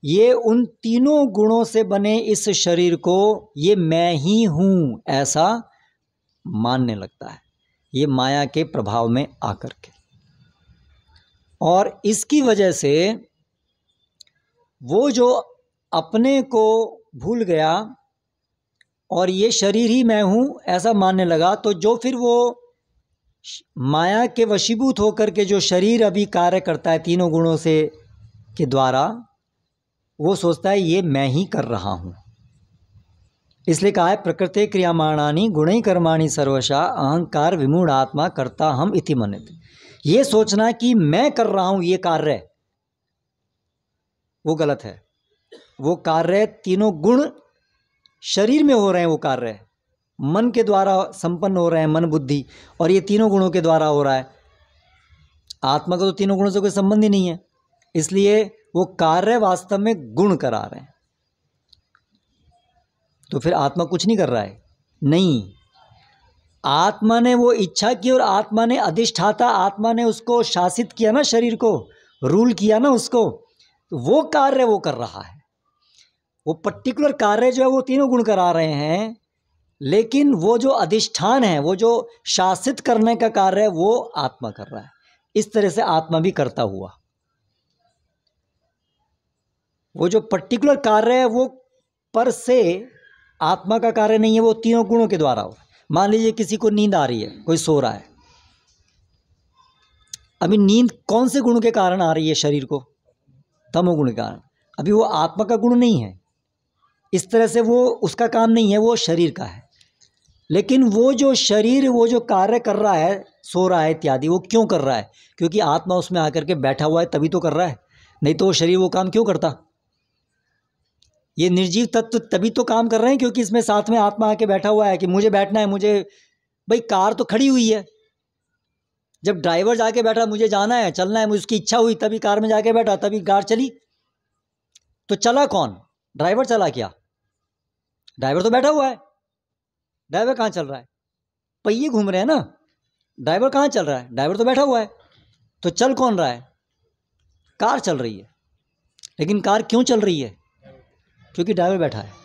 ये उन तीनों गुणों से बने इस शरीर को ये मैं ही हूँ ऐसा मानने लगता है ये माया के प्रभाव में आकर के और इसकी वजह से वो जो अपने को भूल गया और ये शरीर ही मैं हूँ ऐसा मानने लगा तो जो फिर वो माया के वशीभूत होकर के जो शरीर अभी कार्य करता है तीनों गुणों से के द्वारा वो सोचता है ये मैं ही कर रहा हूँ इसलिए कहा है प्रकृति क्रियामाणानी गुण ही कर्माणी सर्वशा अहंकार विमूण आत्मा करता हम इति मनित ये सोचना कि मैं कर रहा हूँ ये कार्य वो गलत है वो कार्य तीनों गुण शरीर में हो रहे हैं वो कार्य मन के द्वारा संपन्न हो रहे हैं मन बुद्धि और ये तीनों गुणों के द्वारा हो रहा है आत्मा का तो तीनों गुणों से कोई संबंध ही नहीं है इसलिए वो कार्य वास्तव में गुण करा रहे हैं तो फिर आत्मा कुछ नहीं कर रहा है नहीं आत्मा ने वो इच्छा की और आत्मा ने अधिष्ठाता आत्मा ने उसको शासित किया ना शरीर को रूल किया ना उसको तो वो कार्य वो कर रहा है वो पर्टिकुलर कार्य जो है वो तीनों गुण करा रहे हैं लेकिन वो जो अधिष्ठान है वो जो शासित करने का कार्य है वो आत्मा कर रहा है इस तरह से आत्मा भी करता हुआ वो जो पर्टिकुलर कार्य है वो पर से आत्मा का कार्य नहीं है वो तीनों गुणों के द्वारा हो मान लीजिए किसी को नींद आ रही है कोई सो रहा है अभी नींद कौन से गुण के कारण आ रही है शरीर को तमोगुण के कारण अभी वो आत्मा का गुण नहीं है इस तरह से वो उसका काम नहीं है वो शरीर का है लेकिन वो जो शरीर वो जो कार्य कर रहा है सो रहा है इत्यादि वो क्यों कर रहा है क्योंकि आत्मा उसमें आकर के बैठा हुआ है तभी तो कर रहा है नहीं तो वो शरीर वो काम क्यों करता ये निर्जीव तत्व तभी तो काम कर रहे हैं क्योंकि इसमें साथ में आत्मा आके बैठा हुआ है कि मुझे बैठना है मुझे भाई कार तो खड़ी हुई है जब ड्राइवर जाके बैठा मुझे जाना है चलना है मुझे उसकी इच्छा हुई तभी कार में जाके बैठा तभी कार चली तो चला कौन ड्राइवर चला क्या ड्राइवर तो बैठा हुआ है ड्राइवर कहाँ चल रहा है पहिए घूम रहे हैं ना ड्राइवर कहाँ चल रहा है ड्राइवर तो बैठा हुआ है तो चल कौन रहा है कार चल रही है लेकिन कार क्यों चल रही है क्योंकि ड्राइवर बैठा है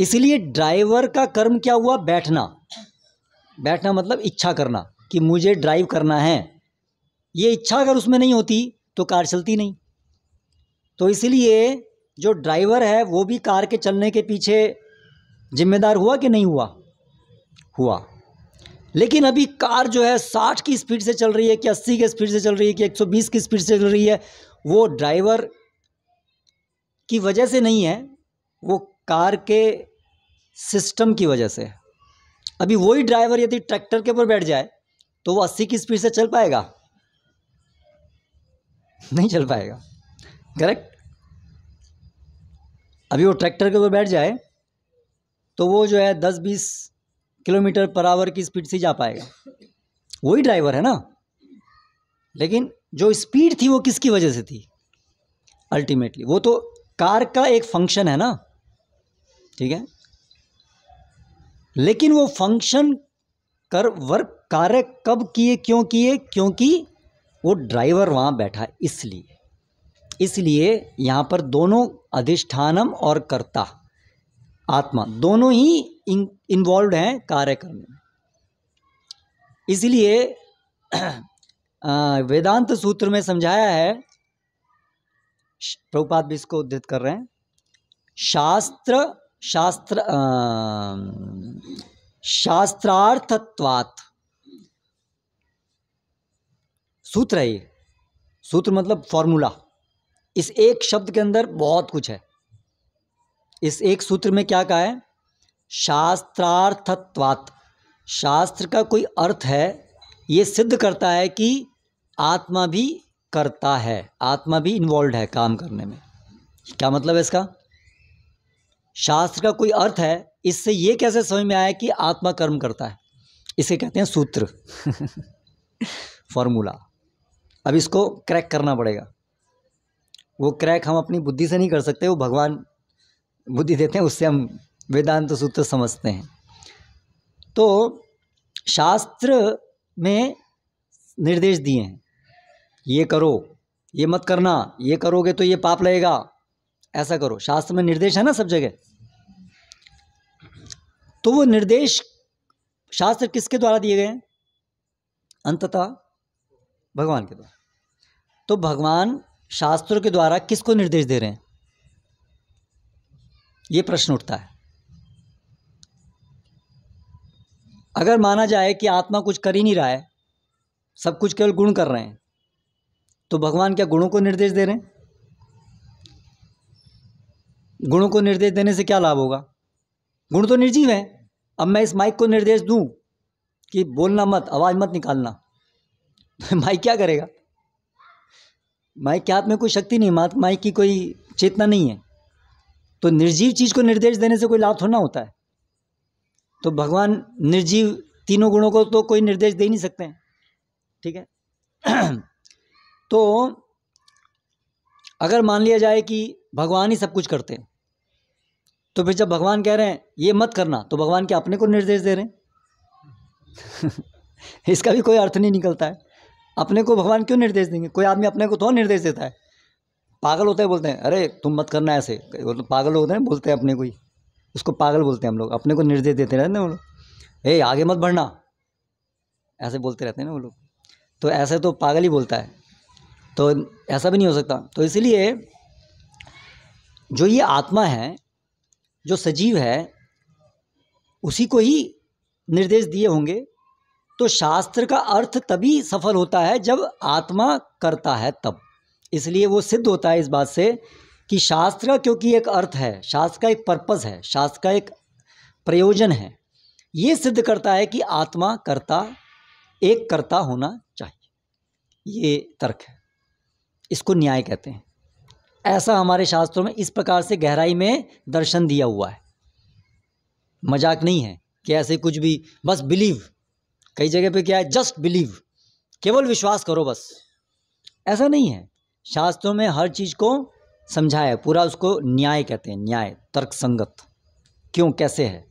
इसलिए ड्राइवर का कर्म क्या हुआ बैठना बैठना मतलब इच्छा करना कि मुझे ड्राइव करना है ये इच्छा अगर उसमें नहीं होती तो कार चलती नहीं तो इसलिए जो ड्राइवर है वो भी कार के चलने के पीछे जिम्मेदार हुआ कि नहीं हुआ हुआ लेकिन अभी कार जो है 60 की स्पीड से चल रही है कि 80 की स्पीड से चल रही है कि 120 की स्पीड से चल रही है वो ड्राइवर की वजह से नहीं है वो कार के सिस्टम की वजह से है अभी वही ड्राइवर यदि ट्रैक्टर के ऊपर बैठ जाए तो वो अस्सी की स्पीड से चल पाएगा नहीं चल पाएगा करेक्ट अभी वो ट्रैक्टर के ऊपर बैठ जाए तो वो जो है दस बीस किलोमीटर पर आवर की स्पीड से जा पाएगा वही ड्राइवर है ना लेकिन जो स्पीड थी वो किसकी वजह से थी अल्टीमेटली वो तो कार का एक फंक्शन है ना ठीक है लेकिन वो फंक्शन कर वर्क कार्य कब किए क्यों किए क्योंकि वो ड्राइवर वहाँ बैठा इसलिए इसलिए यहाँ पर दोनों अधिष्ठानम और कर्ता आत्मा दोनों ही इन्वॉल्व हैं कार्य करने में इसलिए वेदांत सूत्र में समझाया है प्रभुपाद भी इसको उद्धृत कर रहे हैं शास्त्र शास्त्र शास्त्रार्थत्वात् सूत्र है ये सूत्र मतलब फॉर्मूला इस एक शब्द के अंदर बहुत कुछ है इस एक सूत्र में क्या कहा है शास्त्रार्थत्वात् शास्त्र का कोई अर्थ है ये सिद्ध करता है कि आत्मा भी करता है आत्मा भी इन्वॉल्व है काम करने में क्या मतलब है इसका शास्त्र का कोई अर्थ है इससे ये कैसे समझ में आया कि आत्मा कर्म करता है इसे कहते हैं सूत्र फॉर्मूला अब इसको क्रैक करना पड़ेगा वो क्रैक हम अपनी बुद्धि से नहीं कर सकते वो भगवान बुद्धि देते हैं उससे हम वेदांत सूत्र समझते हैं तो शास्त्र में निर्देश दिए हैं ये करो ये मत करना ये करोगे तो ये पाप लगेगा ऐसा करो शास्त्र में निर्देश है ना सब जगह तो वो निर्देश शास्त्र किसके द्वारा दिए गए अंततः भगवान के द्वारा तो भगवान शास्त्रों के द्वारा किसको निर्देश दे रहे हैं ये प्रश्न उठता है अगर माना जाए कि आत्मा कुछ कर ही नहीं रहा है सब कुछ केवल गुण कर रहे हैं तो भगवान क्या गुणों को निर्देश दे रहे हैं गुणों को निर्देश देने से क्या लाभ होगा गुण तो निर्जीव है अब मैं इस माइक को निर्देश दूं कि बोलना मत आवाज़ मत निकालना माइक क्या करेगा माइक के हाथ में कोई शक्ति नहीं मात माइक की कोई चेतना नहीं है तो निर्जीव चीज़ को निर्देश देने से कोई लाभ थोड़ा होता है तो भगवान निर्जीव तीनों गुणों को तो कोई निर्देश दे ही नहीं सकते हैं ठीक है तो अगर मान लिया जाए कि भगवान ही सब कुछ करते हैं तो फिर जब भगवान कह रहे हैं ये मत करना तो भगवान क्या अपने को निर्देश दे रहे हैं इसका भी कोई अर्थ नहीं निकलता है अपने को भगवान क्यों निर्देश देंगे कोई आदमी अपने को तो निर्देश देता है पागल होते हैं बोलते हैं अरे तुम मत करना ऐसे तो पागल होते हैं बोलते हैं अपने को ही उसको पागल बोलते हैं हम लोग अपने को निर्देश देते रहते हैं वो लोग ए आगे मत बढ़ना ऐसे बोलते रहते हैं ना वो लोग तो ऐसे तो पागल ही बोलता है तो ऐसा भी नहीं हो सकता तो इसलिए जो ये आत्मा है जो सजीव है उसी को ही निर्देश दिए होंगे तो शास्त्र का अर्थ तभी सफल होता है जब आत्मा करता है तब इसलिए वो सिद्ध होता है इस बात से कि शास्त्र का क्योंकि एक अर्थ है शास्त्र का एक पर्पज़ है शास्त्र का एक प्रयोजन है ये सिद्ध करता है कि आत्मा करता एक करता होना चाहिए ये तर्क है इसको न्याय कहते हैं ऐसा हमारे शास्त्रों में इस प्रकार से गहराई में दर्शन दिया हुआ है मजाक नहीं है कि ऐसे कुछ भी बस बिलीव कई जगह पे क्या है जस्ट बिलीव केवल विश्वास करो बस ऐसा नहीं है शास्त्रों में हर चीज़ को समझाया पूरा उसको न्याय कहते हैं न्याय तर्क संगत क्यों कैसे है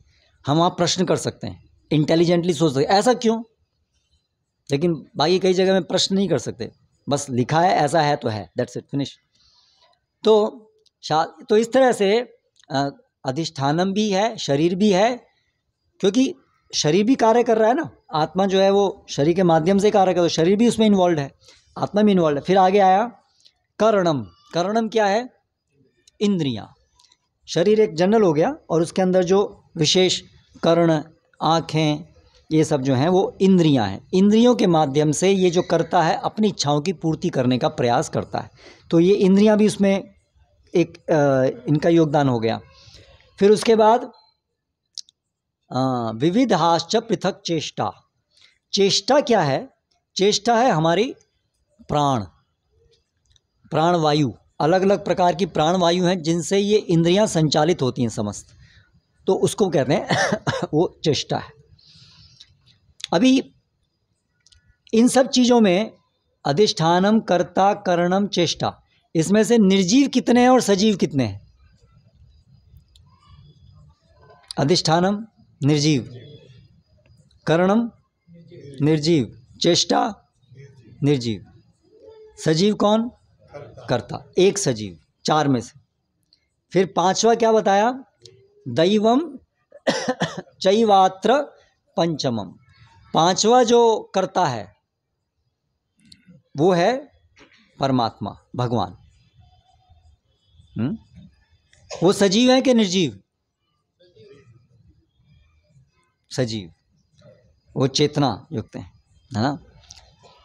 हम वहाँ प्रश्न कर सकते हैं इंटेलिजेंटली सोच सकते ऐसा क्यों लेकिन बाकी कई जगह में प्रश्न नहीं कर सकते बस लिखा है ऐसा है तो है दैट्स इट फिनिश तो शा तो इस तरह से अधिष्ठानम भी है शरीर भी है क्योंकि शरीर भी कार्य कर रहा है ना आत्मा जो है वो शरीर के माध्यम से कार्य कर रहा है तो शरीर भी उसमें इन्वॉल्व है आत्मा भी इन्वॉल्व है फिर आगे आया करणम करणम क्या है इंद्रियां शरीर एक जनरल हो गया और उसके अंदर जो विशेष कर्ण आँखें ये सब जो हैं वो इंद्रियां हैं इंद्रियों के माध्यम से ये जो करता है अपनी इच्छाओं की पूर्ति करने का प्रयास करता है तो ये इंद्रियां भी उसमें एक आ, इनका योगदान हो गया फिर उसके बाद हास्य पृथक चेष्टा चेष्टा क्या है चेष्टा है हमारी प्राण प्राणवायु अलग अलग प्रकार की प्राणवायु हैं जिनसे ये इंद्रियां संचालित होती हैं समस्त तो उसको कहते हैं वो चेष्टा है अभी इन सब चीज़ों में अधिष्ठानम कर्ता करणम चेष्टा इसमें से निर्जीव कितने हैं और सजीव कितने हैं अधिष्ठानम निर्जीव करणम निर्जीव चेष्टा निर्जीव सजीव कौन करता एक सजीव चार में से फिर पांचवा क्या बताया दैवम चैवात्र पंचमम पांचवा जो करता है वो है परमात्मा भगवान हुँ? हम्म? वो सजीव है कि निर्जीव सजीव वो चेतना युक्त है ना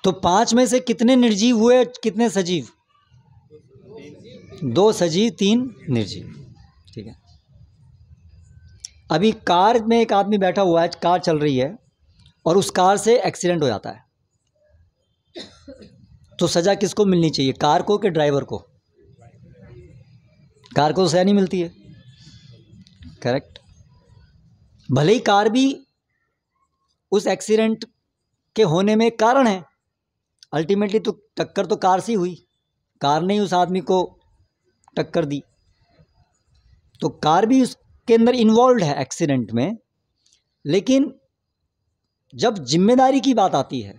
तो पांच में से कितने निर्जीव हुए कितने सजीव दो सजीव तीन निर्जीव ठीक है अभी कार में एक आदमी बैठा हुआ है कार चल रही है और उस कार से एक्सीडेंट हो जाता है तो सज़ा किसको मिलनी चाहिए कार को कि ड्राइवर को कार को तो सज़ा नहीं मिलती है करेक्ट भले ही कार भी उस एक्सीडेंट के होने में कारण है अल्टीमेटली तो टक्कर तो कार से हुई कार ने ही उस आदमी को टक्कर दी तो कार भी उसके अंदर इन्वॉल्व है एक्सीडेंट में लेकिन जब जिम्मेदारी की बात आती है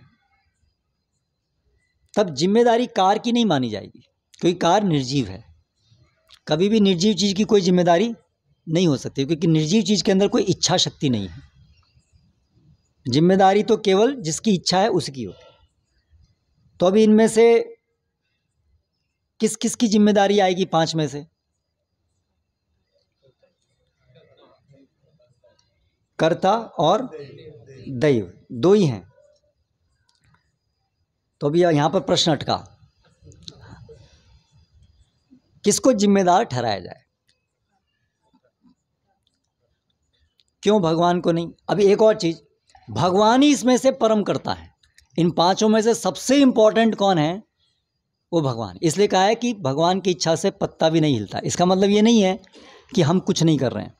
तब जिम्मेदारी कार की नहीं मानी जाएगी क्योंकि कार निर्जीव है कभी भी निर्जीव चीज़ की कोई जिम्मेदारी नहीं हो सकती क्योंकि निर्जीव चीज़ के अंदर कोई इच्छा शक्ति नहीं है जिम्मेदारी तो केवल जिसकी इच्छा है उसकी होती है तो अभी इनमें से किस किस की जिम्मेदारी आएगी पांच में से कर्ता और दैव दो ही हैं तो अभी यहाँ पर प्रश्न अटका किसको जिम्मेदार ठहराया जाए क्यों भगवान को नहीं अभी एक और चीज़ भगवान ही इसमें से परम करता है इन पांचों में से सबसे इंपॉर्टेंट कौन है वो भगवान इसलिए कहा है कि भगवान की इच्छा से पत्ता भी नहीं हिलता इसका मतलब ये नहीं है कि हम कुछ नहीं कर रहे हैं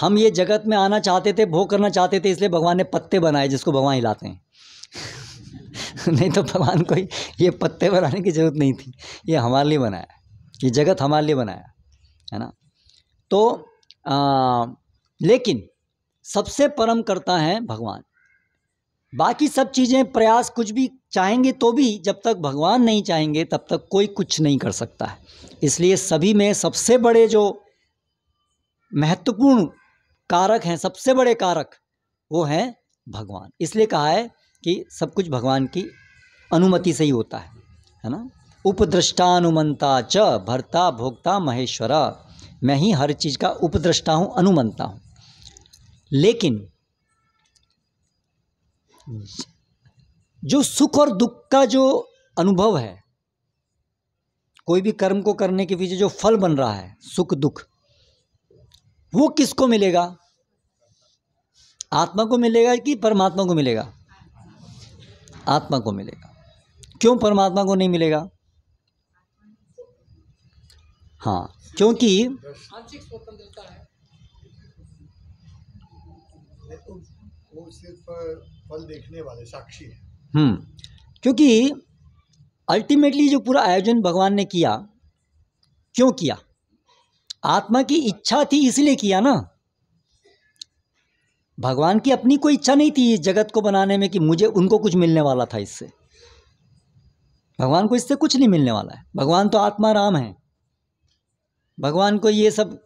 हम ये जगत में आना चाहते थे भोग करना चाहते थे इसलिए भगवान ने पत्ते बनाए जिसको भगवान हिलाते हैं नहीं तो भगवान को ये पत्ते बनाने की ज़रूरत नहीं थी ये हमारे लिए बनाया ये जगत हमारे लिए बनाया है ना तो आ, लेकिन सबसे परम करता है भगवान बाकी सब चीज़ें प्रयास कुछ भी चाहेंगे तो भी जब तक भगवान नहीं चाहेंगे तब तक कोई कुछ नहीं कर सकता है इसलिए सभी में सबसे बड़े जो महत्वपूर्ण कारक हैं सबसे बड़े कारक वो हैं भगवान इसलिए कहा है कि सब कुछ भगवान की अनुमति से ही होता है है ना उपदृष्टानुमंता च भरता भोक्ता महेश्वरा मैं ही हर चीज़ का उपदृष्टा हूँ अनुमंता हूँ लेकिन जो सुख और दुख का जो अनुभव है कोई भी कर्म को करने के पीछे जो फल बन रहा है सुख दुख वो किसको मिलेगा आत्मा को मिलेगा कि परमात्मा को मिलेगा आत्मा को मिलेगा क्यों परमात्मा को नहीं मिलेगा हाँ क्योंकि हम्म क्योंकि अल्टीमेटली जो पूरा आयोजन भगवान ने किया क्यों किया आत्मा की इच्छा थी इसलिए किया ना भगवान की अपनी कोई इच्छा नहीं थी इस जगत को बनाने में कि मुझे उनको कुछ मिलने वाला था इससे भगवान को इससे कुछ नहीं मिलने वाला है भगवान तो आत्मा राम है भगवान को ये सब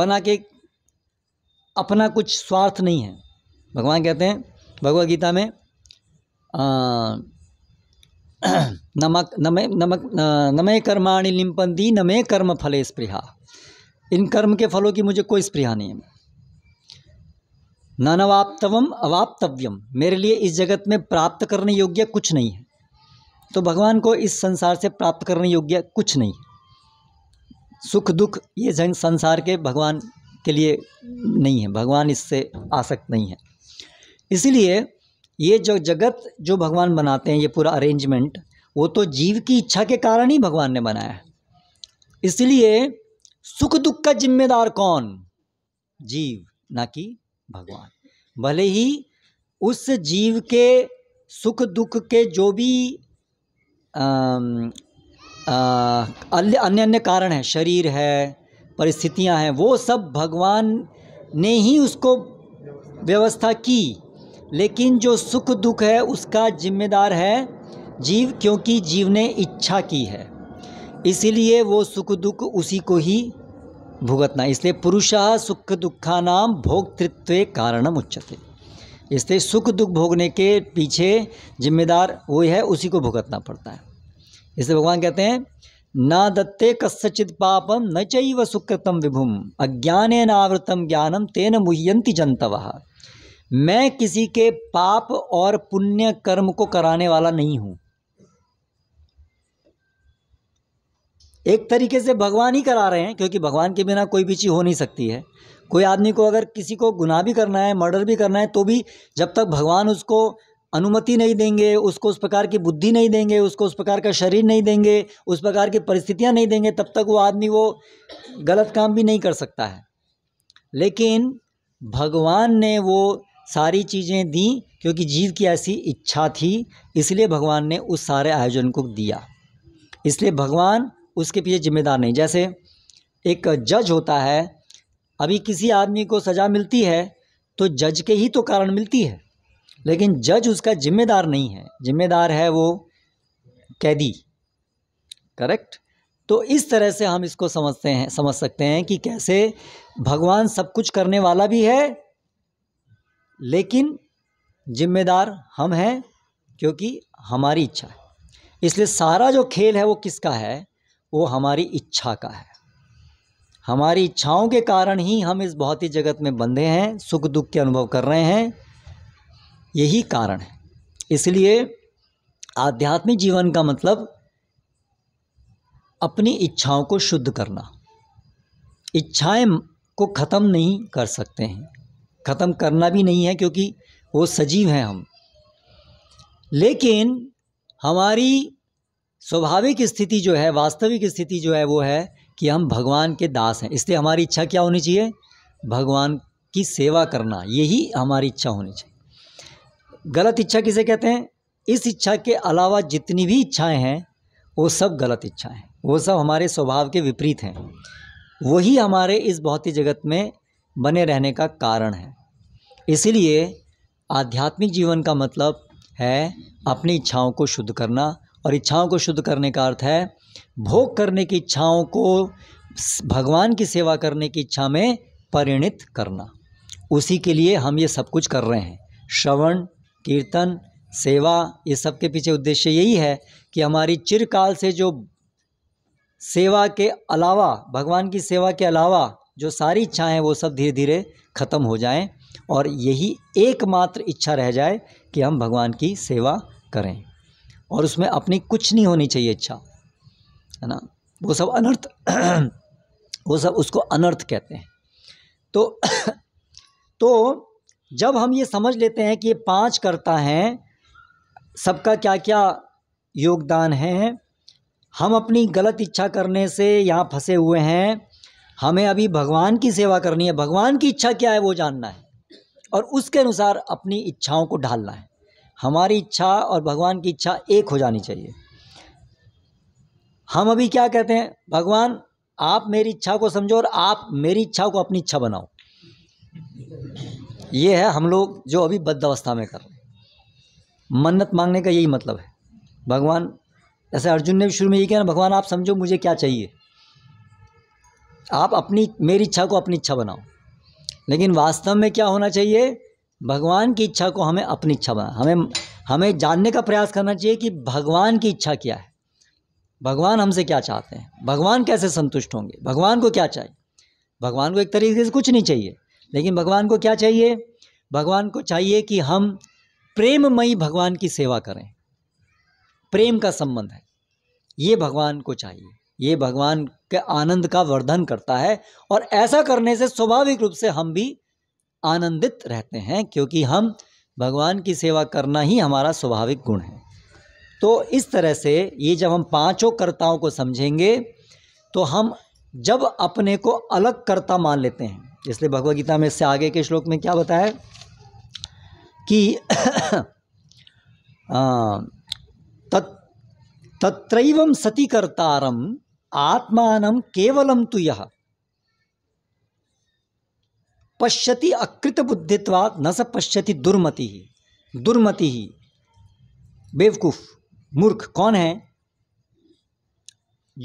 बना के अपना कुछ स्वार्थ नहीं है भगवान कहते हैं भगवद गीता में आ, नमक नमे नमक नमे कर्माणि लिम्पंदी नमे कर्म फले स्प्रिहा इन कर्म के फलों की मुझे कोई स्प्रिया नहीं है ननवाप्तवम अवाप्तव्यम मेरे लिए इस जगत में प्राप्त करने योग्य कुछ नहीं है तो भगवान को इस संसार से प्राप्त करने योग्य कुछ नहीं सुख दुख ये जंग संसार के भगवान के लिए नहीं है भगवान इससे आसक्त नहीं है इसलिए ये जो जगत जो भगवान बनाते हैं ये पूरा अरेंजमेंट वो तो जीव की इच्छा के कारण ही भगवान ने बनाया है इसलिए सुख दुख का जिम्मेदार कौन जीव ना कि भगवान भले ही उस जीव के सुख दुख के जो भी अन्य अन्य कारण है शरीर है परिस्थितियां हैं वो सब भगवान ने ही उसको व्यवस्था की लेकिन जो सुख दुख है उसका जिम्मेदार है जीव क्योंकि जीव ने इच्छा की है इसलिए वो सुख दुख उसी को ही भुगतना इसलिए पुरुषा सुख दुखानाम भोक्तृत्व कारणम उच्चते इसलिए सुख दुख भोगने के पीछे जिम्मेदार वो है उसी को भुगतना पड़ता है इसलिए भगवान कहते हैं न दत्ते कस्यचित पापम न चैव सुकृतम विभुम अज्ञान नावृतम ज्ञानम तेन मुह्यंति जनतव मैं किसी के पाप और पुण्य कर्म को कराने वाला नहीं हूँ एक तरीके से भगवान ही करा रहे हैं क्योंकि भगवान के बिना कोई भी चीज़ हो नहीं सकती है कोई आदमी को अगर किसी को गुनाह भी करना है मर्डर भी करना है तो भी जब तक भगवान उसको अनुमति नहीं देंगे उसको उस प्रकार की बुद्धि नहीं देंगे उसको उस प्रकार का शरीर नहीं देंगे उस प्रकार की परिस्थितियाँ नहीं देंगे तब तक वो आदमी वो गलत काम भी नहीं कर सकता है लेकिन भगवान ने वो सारी चीज़ें दी क्योंकि जीव की ऐसी इच्छा थी इसलिए भगवान ने उस सारे आयोजन को दिया इसलिए भगवान उसके पीछे ज़िम्मेदार नहीं जैसे एक जज होता है अभी किसी आदमी को सज़ा मिलती है तो जज के ही तो कारण मिलती है लेकिन जज उसका जिम्मेदार नहीं है जिम्मेदार है वो कैदी करेक्ट तो इस तरह से हम इसको समझते हैं समझ सकते हैं कि कैसे भगवान सब कुछ करने वाला भी है लेकिन जिम्मेदार हम हैं क्योंकि हमारी इच्छा है इसलिए सारा जो खेल है वो किसका है वो हमारी इच्छा का है हमारी इच्छाओं के कारण ही हम इस भौतिक जगत में बंधे हैं सुख दुख के अनुभव कर रहे हैं यही कारण है इसलिए आध्यात्मिक जीवन का मतलब अपनी इच्छाओं को शुद्ध करना इच्छाएं को ख़त्म नहीं कर सकते हैं ख़त्म करना भी नहीं है क्योंकि वो सजीव हैं हम लेकिन हमारी स्वाभाविक स्थिति जो है वास्तविक स्थिति जो है वो है कि हम भगवान के दास हैं इसलिए हमारी इच्छा क्या होनी चाहिए भगवान की सेवा करना यही हमारी इच्छा होनी चाहिए गलत इच्छा किसे कहते हैं इस इच्छा के अलावा जितनी भी इच्छाएं हैं वो सब गलत इच्छाएं हैं वो सब हमारे स्वभाव के विपरीत हैं वही हमारे इस भौतिक जगत में बने रहने का कारण है इसलिए आध्यात्मिक जीवन का मतलब है अपनी इच्छाओं को शुद्ध करना और इच्छाओं को शुद्ध करने का अर्थ है भोग करने की इच्छाओं को भगवान की सेवा करने की इच्छा में परिणित करना उसी के लिए हम ये सब कुछ कर रहे हैं श्रवण कीर्तन सेवा ये सब के पीछे उद्देश्य यही है कि हमारी चिरकाल से जो सेवा के अलावा भगवान की सेवा के अलावा जो सारी इच्छाएं वो सब धीरे धीरे ख़त्म हो जाएं और यही एकमात्र इच्छा रह जाए कि हम भगवान की सेवा करें और उसमें अपनी कुछ नहीं होनी चाहिए इच्छा है ना वो सब अनर्थ वो सब उसको अनर्थ कहते हैं तो तो जब हम ये समझ लेते हैं कि ये पांच करता हैं सबका क्या क्या योगदान है हम अपनी गलत इच्छा करने से यहाँ फंसे हुए हैं हमें अभी भगवान की सेवा करनी है भगवान की इच्छा क्या है वो जानना है और उसके अनुसार अपनी इच्छाओं को ढालना है हमारी इच्छा और भगवान की इच्छा एक हो जानी चाहिए हम अभी क्या कहते हैं भगवान आप मेरी इच्छा को समझो और आप मेरी इच्छा को अपनी इच्छा बनाओ ये है हम लोग जो अभी बद्ध अवस्था में कर रहे हैं मन्नत मांगने का यही मतलब है भगवान ऐसे अर्जुन ने भी शुरू में यही कहा ना भगवान आप समझो मुझे क्या चाहिए आप अपनी मेरी इच्छा को अपनी इच्छा बनाओ लेकिन वास्तव में क्या होना चाहिए भगवान की इच्छा को हमें अपनी इच्छा बना हमें हमें जानने का प्रयास करना चाहिए कि भगवान की इच्छा क्या है भगवान हमसे क्या चाहते हैं भगवान कैसे संतुष्ट होंगे भगवान को क्या चाहिए भगवान को एक तरीके से कुछ नहीं चाहिए लेकिन भगवान को क्या चाहिए भगवान को चाहिए कि हम प्रेममयी भगवान की सेवा करें प्रेम का संबंध है ये भगवान को चाहिए ये भगवान के आनंद का वर्धन करता है और ऐसा करने से स्वाभाविक रूप से हम भी आनंदित रहते हैं क्योंकि हम भगवान की सेवा करना ही हमारा स्वाभाविक गुण है तो इस तरह से ये जब हम पांचों कर्ताओं को समझेंगे तो हम जब अपने को अलग कर्ता मान लेते हैं इसलिए भगवदगीता में इससे आगे के श्लोक में क्या बताया कि अं, तत्र सती कर्तारम आत्मान केवलम तो यह पश्यति अकृत बुद्धित्वा न स पश्यति दुर्मति ही दुर्मति ही बेवकूफ मूर्ख कौन है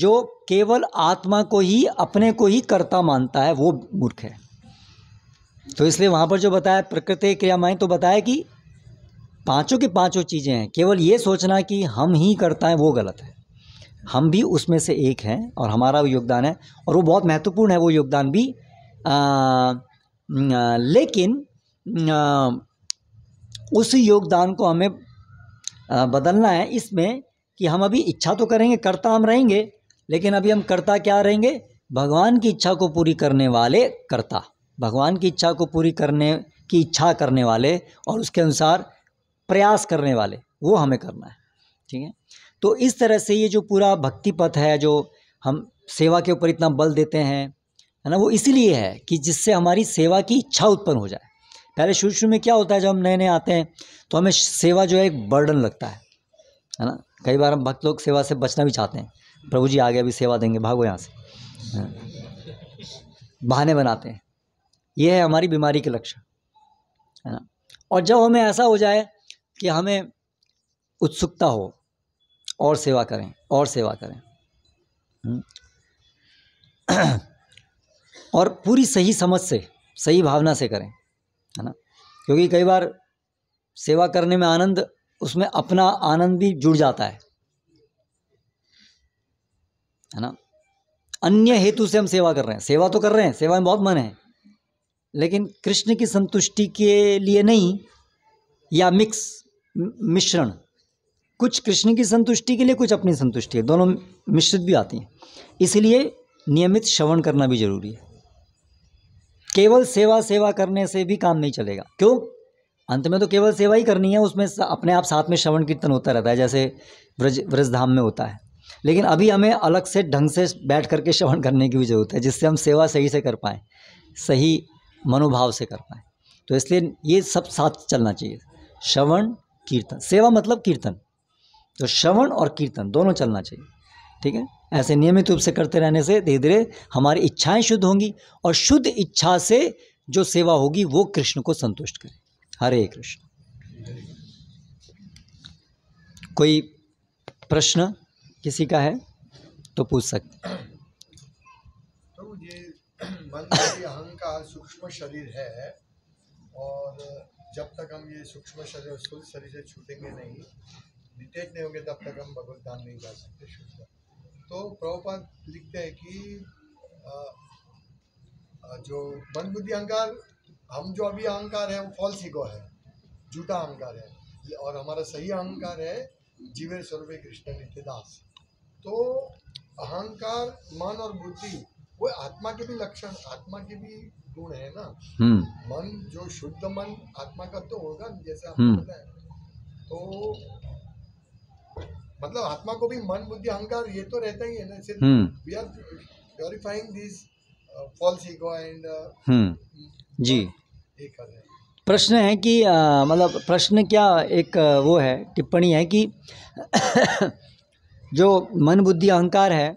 जो केवल आत्मा को ही अपने को ही कर्ता मानता है वो मूर्ख है तो इसलिए वहाँ पर जो बताया प्रकृति क्रियामाएँ तो बताया कि पांचों के पांचों चीज़ें हैं केवल ये सोचना कि हम ही करता है वो गलत है हम भी उसमें से एक हैं और हमारा योगदान है और वो बहुत महत्वपूर्ण है वो योगदान भी आ, लेकिन उस योगदान को हमें बदलना है इसमें कि हम अभी इच्छा तो करेंगे कर्ता हम रहेंगे लेकिन अभी हम कर्ता क्या रहेंगे भगवान की इच्छा को पूरी करने वाले कर्ता भगवान की इच्छा को पूरी करने की इच्छा करने वाले और उसके अनुसार प्रयास करने वाले वो हमें करना है ठीक है तो इस तरह से ये जो पूरा भक्ति पथ है जो हम सेवा के ऊपर इतना बल देते हैं है ना वो इसीलिए है कि जिससे हमारी सेवा की इच्छा उत्पन्न हो जाए पहले शुरू शुरू में क्या होता है जब हम नए नए आते हैं तो हमें सेवा जो है एक बर्डन लगता है है ना कई बार हम भक्त लोग सेवा से बचना भी चाहते हैं प्रभु जी आगे अभी सेवा देंगे भागो यहाँ से हाँ। बहाने बनाते हैं ये है हमारी बीमारी के लक्षण है ना और जब हमें ऐसा हो जाए कि हमें उत्सुकता हो और सेवा करें और सेवा करें हम्म। और पूरी सही समझ से सही भावना से करें है ना क्योंकि कई बार सेवा करने में आनंद उसमें अपना आनंद भी जुड़ जाता है है ना अन्य हेतु से हम सेवा कर रहे हैं सेवा तो कर रहे हैं सेवा में बहुत मन है लेकिन कृष्ण की संतुष्टि के लिए नहीं या मिक्स मिश्रण कुछ कृष्ण की संतुष्टि के लिए कुछ अपनी संतुष्टि है दोनों मिश्रित भी आती हैं इसलिए नियमित श्रवण करना भी जरूरी है केवल सेवा सेवा करने से भी काम नहीं चलेगा क्यों अंत में तो केवल सेवा ही करनी है उसमें अपने आप साथ में श्रवण कीर्तन होता रहता है जैसे व्रज व्रजधाम में होता है लेकिन अभी हमें अलग से ढंग से बैठ करके श्रवण करने की भी ज़रूरत है जिससे हम सेवा सही से कर पाएँ सही मनोभाव से कर पाएँ तो इसलिए ये सब साथ चलना चाहिए श्रवण कीर्तन सेवा मतलब कीर्तन तो श्रवण और कीर्तन दोनों चलना चाहिए ठीक है ऐसे नियमित रूप से करते रहने से धीरे धीरे हमारी इच्छाएं शुद्ध होंगी और शुद्ध इच्छा से जो सेवा होगी वो कृष्ण को संतुष्ट करे हरे कृष्ण कोई प्रश्न किसी का है तो पूछ सकते तो ये मन अहंग का सूक्ष्म शरीर है और जब तक हम ये सूक्ष्म शरीर शरीर से छूटेंगे नहीं नहीं होंगे तब तक हम भगवत धाम नहीं जा सकते शुद्ध तो प्रभुपाद लिखते हैं कि जो मन बुद्धि अहंकार हम जो अभी अहंकार है वो फॉल्स ईगो है झूठा अहंकार है और हमारा सही अहंकार है जीवे स्वरूप कृष्ण नित्य दास तो अहंकार मन और बुद्धि वो आत्मा के भी लक्षण आत्मा के भी गुण है ना हम्म। मन जो शुद्ध मन आत्मा का तो होगा जैसे आप हम्म। बताए तो मतलब आत्मा को भी मन बुद्धि अहंकार ये तो रहता ही है ना सिर्फ we are purifying this false ego and जी प्रश्न है कि uh, मतलब प्रश्न क्या एक uh, वो है टिप्पणी है कि जो मन बुद्धि अहंकार है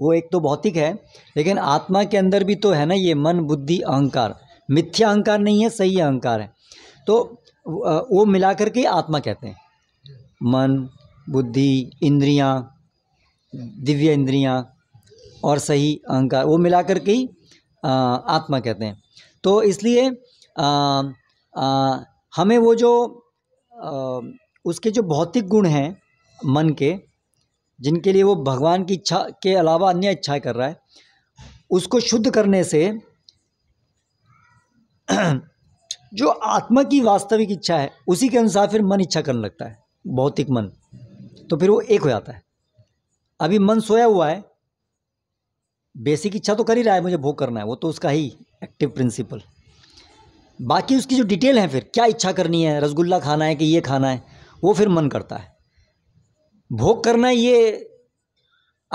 वो एक तो भौतिक है लेकिन आत्मा के अंदर भी तो है ना ये मन बुद्धि अहंकार मिथ्या अहंकार नहीं है सही अहंकार है तो uh, वो मिला करके आत्मा कहते हैं मन बुद्धि इंद्रियां दिव्य इंद्रियां और सही अहंकार वो मिला कर के ही आत्मा कहते हैं तो इसलिए आ, आ, हमें वो जो आ, उसके जो भौतिक गुण हैं मन के जिनके लिए वो भगवान की इच्छा के अलावा अन्य इच्छाएं कर रहा है उसको शुद्ध करने से जो आत्मा की वास्तविक इच्छा है उसी के अनुसार फिर मन इच्छा करने लगता है भौतिक मन तो फिर वो एक हो जाता है अभी मन सोया हुआ है बेसिक इच्छा तो कर ही रहा है मुझे भोग करना है वो तो उसका ही एक्टिव प्रिंसिपल बाकी उसकी जो डिटेल है फिर क्या इच्छा करनी है रसगुल्ला खाना है कि ये खाना है वो फिर मन करता है भोग करना ये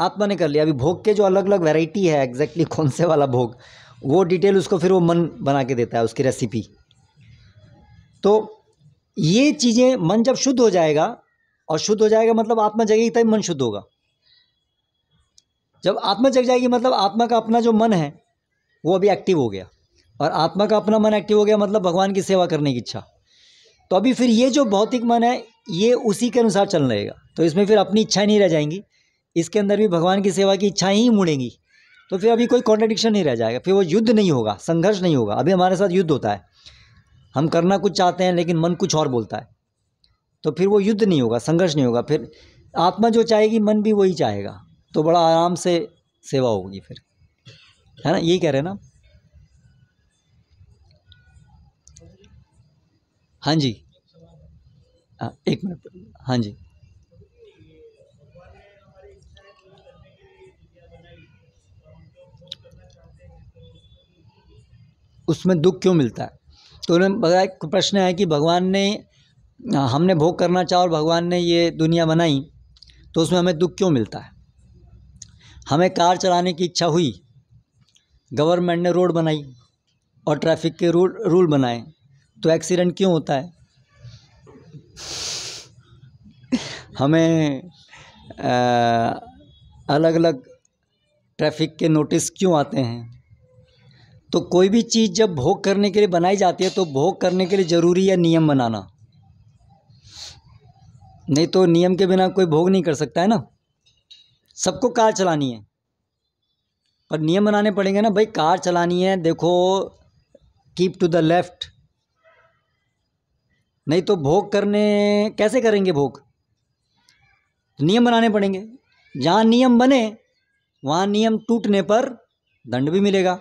आत्मा ने कर लिया अभी भोग के जो अलग अलग वैरायटी है एग्जैक्टली कौन से वाला भोग वो डिटेल उसको फिर वो मन बना के देता है उसकी रेसिपी तो ये चीज़ें मन जब शुद्ध हो जाएगा और शुद्ध हो जाएगा मतलब आत्मा जगेगी तभी मन शुद्ध होगा जब आत्मा जग जाएगी मतलब आत्मा का अपना जो मन है वो अभी एक्टिव हो गया और आत्मा का अपना मन एक्टिव हो गया मतलब भगवान की सेवा करने की इच्छा तो अभी फिर ये जो भौतिक मन है ये उसी के अनुसार चल रहेगा तो इसमें फिर अपनी इच्छाएं नहीं रह जाएंगी इसके अंदर भी भगवान की सेवा की इच्छाएं ही मुड़ेंगी तो फिर अभी कोई कॉन्ट्रडिक्शन नहीं रह जाएगा फिर वो युद्ध नहीं होगा संघर्ष नहीं होगा अभी हमारे साथ युद्ध होता है हम करना कुछ चाहते हैं लेकिन मन कुछ और बोलता है तो फिर वो युद्ध नहीं होगा संघर्ष नहीं होगा फिर आत्मा जो चाहेगी मन भी वही चाहेगा तो बड़ा आराम से सेवा होगी फिर है ना यही कह रहे हैं ना हाँ जी आ, हाँ, एक मिनट हाँ जी उसमें दुख क्यों मिलता है तो उन्होंने बताया प्रश्न है कि भगवान ने हमने भोग करना चाहा और भगवान ने ये दुनिया बनाई तो उसमें हमें दुख क्यों मिलता है हमें कार चलाने की इच्छा हुई गवर्नमेंट ने रोड बनाई और ट्रैफिक के रूल रूल बनाए तो एक्सीडेंट क्यों होता है हमें आ, अलग अलग ट्रैफिक के नोटिस क्यों आते हैं तो कोई भी चीज़ जब भोग करने के लिए बनाई जाती है तो भोग करने के लिए ज़रूरी है नियम बनाना नहीं तो नियम के बिना कोई भोग नहीं कर सकता है ना सबको कार चलानी है पर नियम बनाने पड़ेंगे ना भाई कार चलानी है देखो कीप टू द लेफ्ट नहीं तो भोग करने कैसे करेंगे भोग नियम बनाने पड़ेंगे जहाँ नियम बने वहाँ नियम टूटने पर दंड भी मिलेगा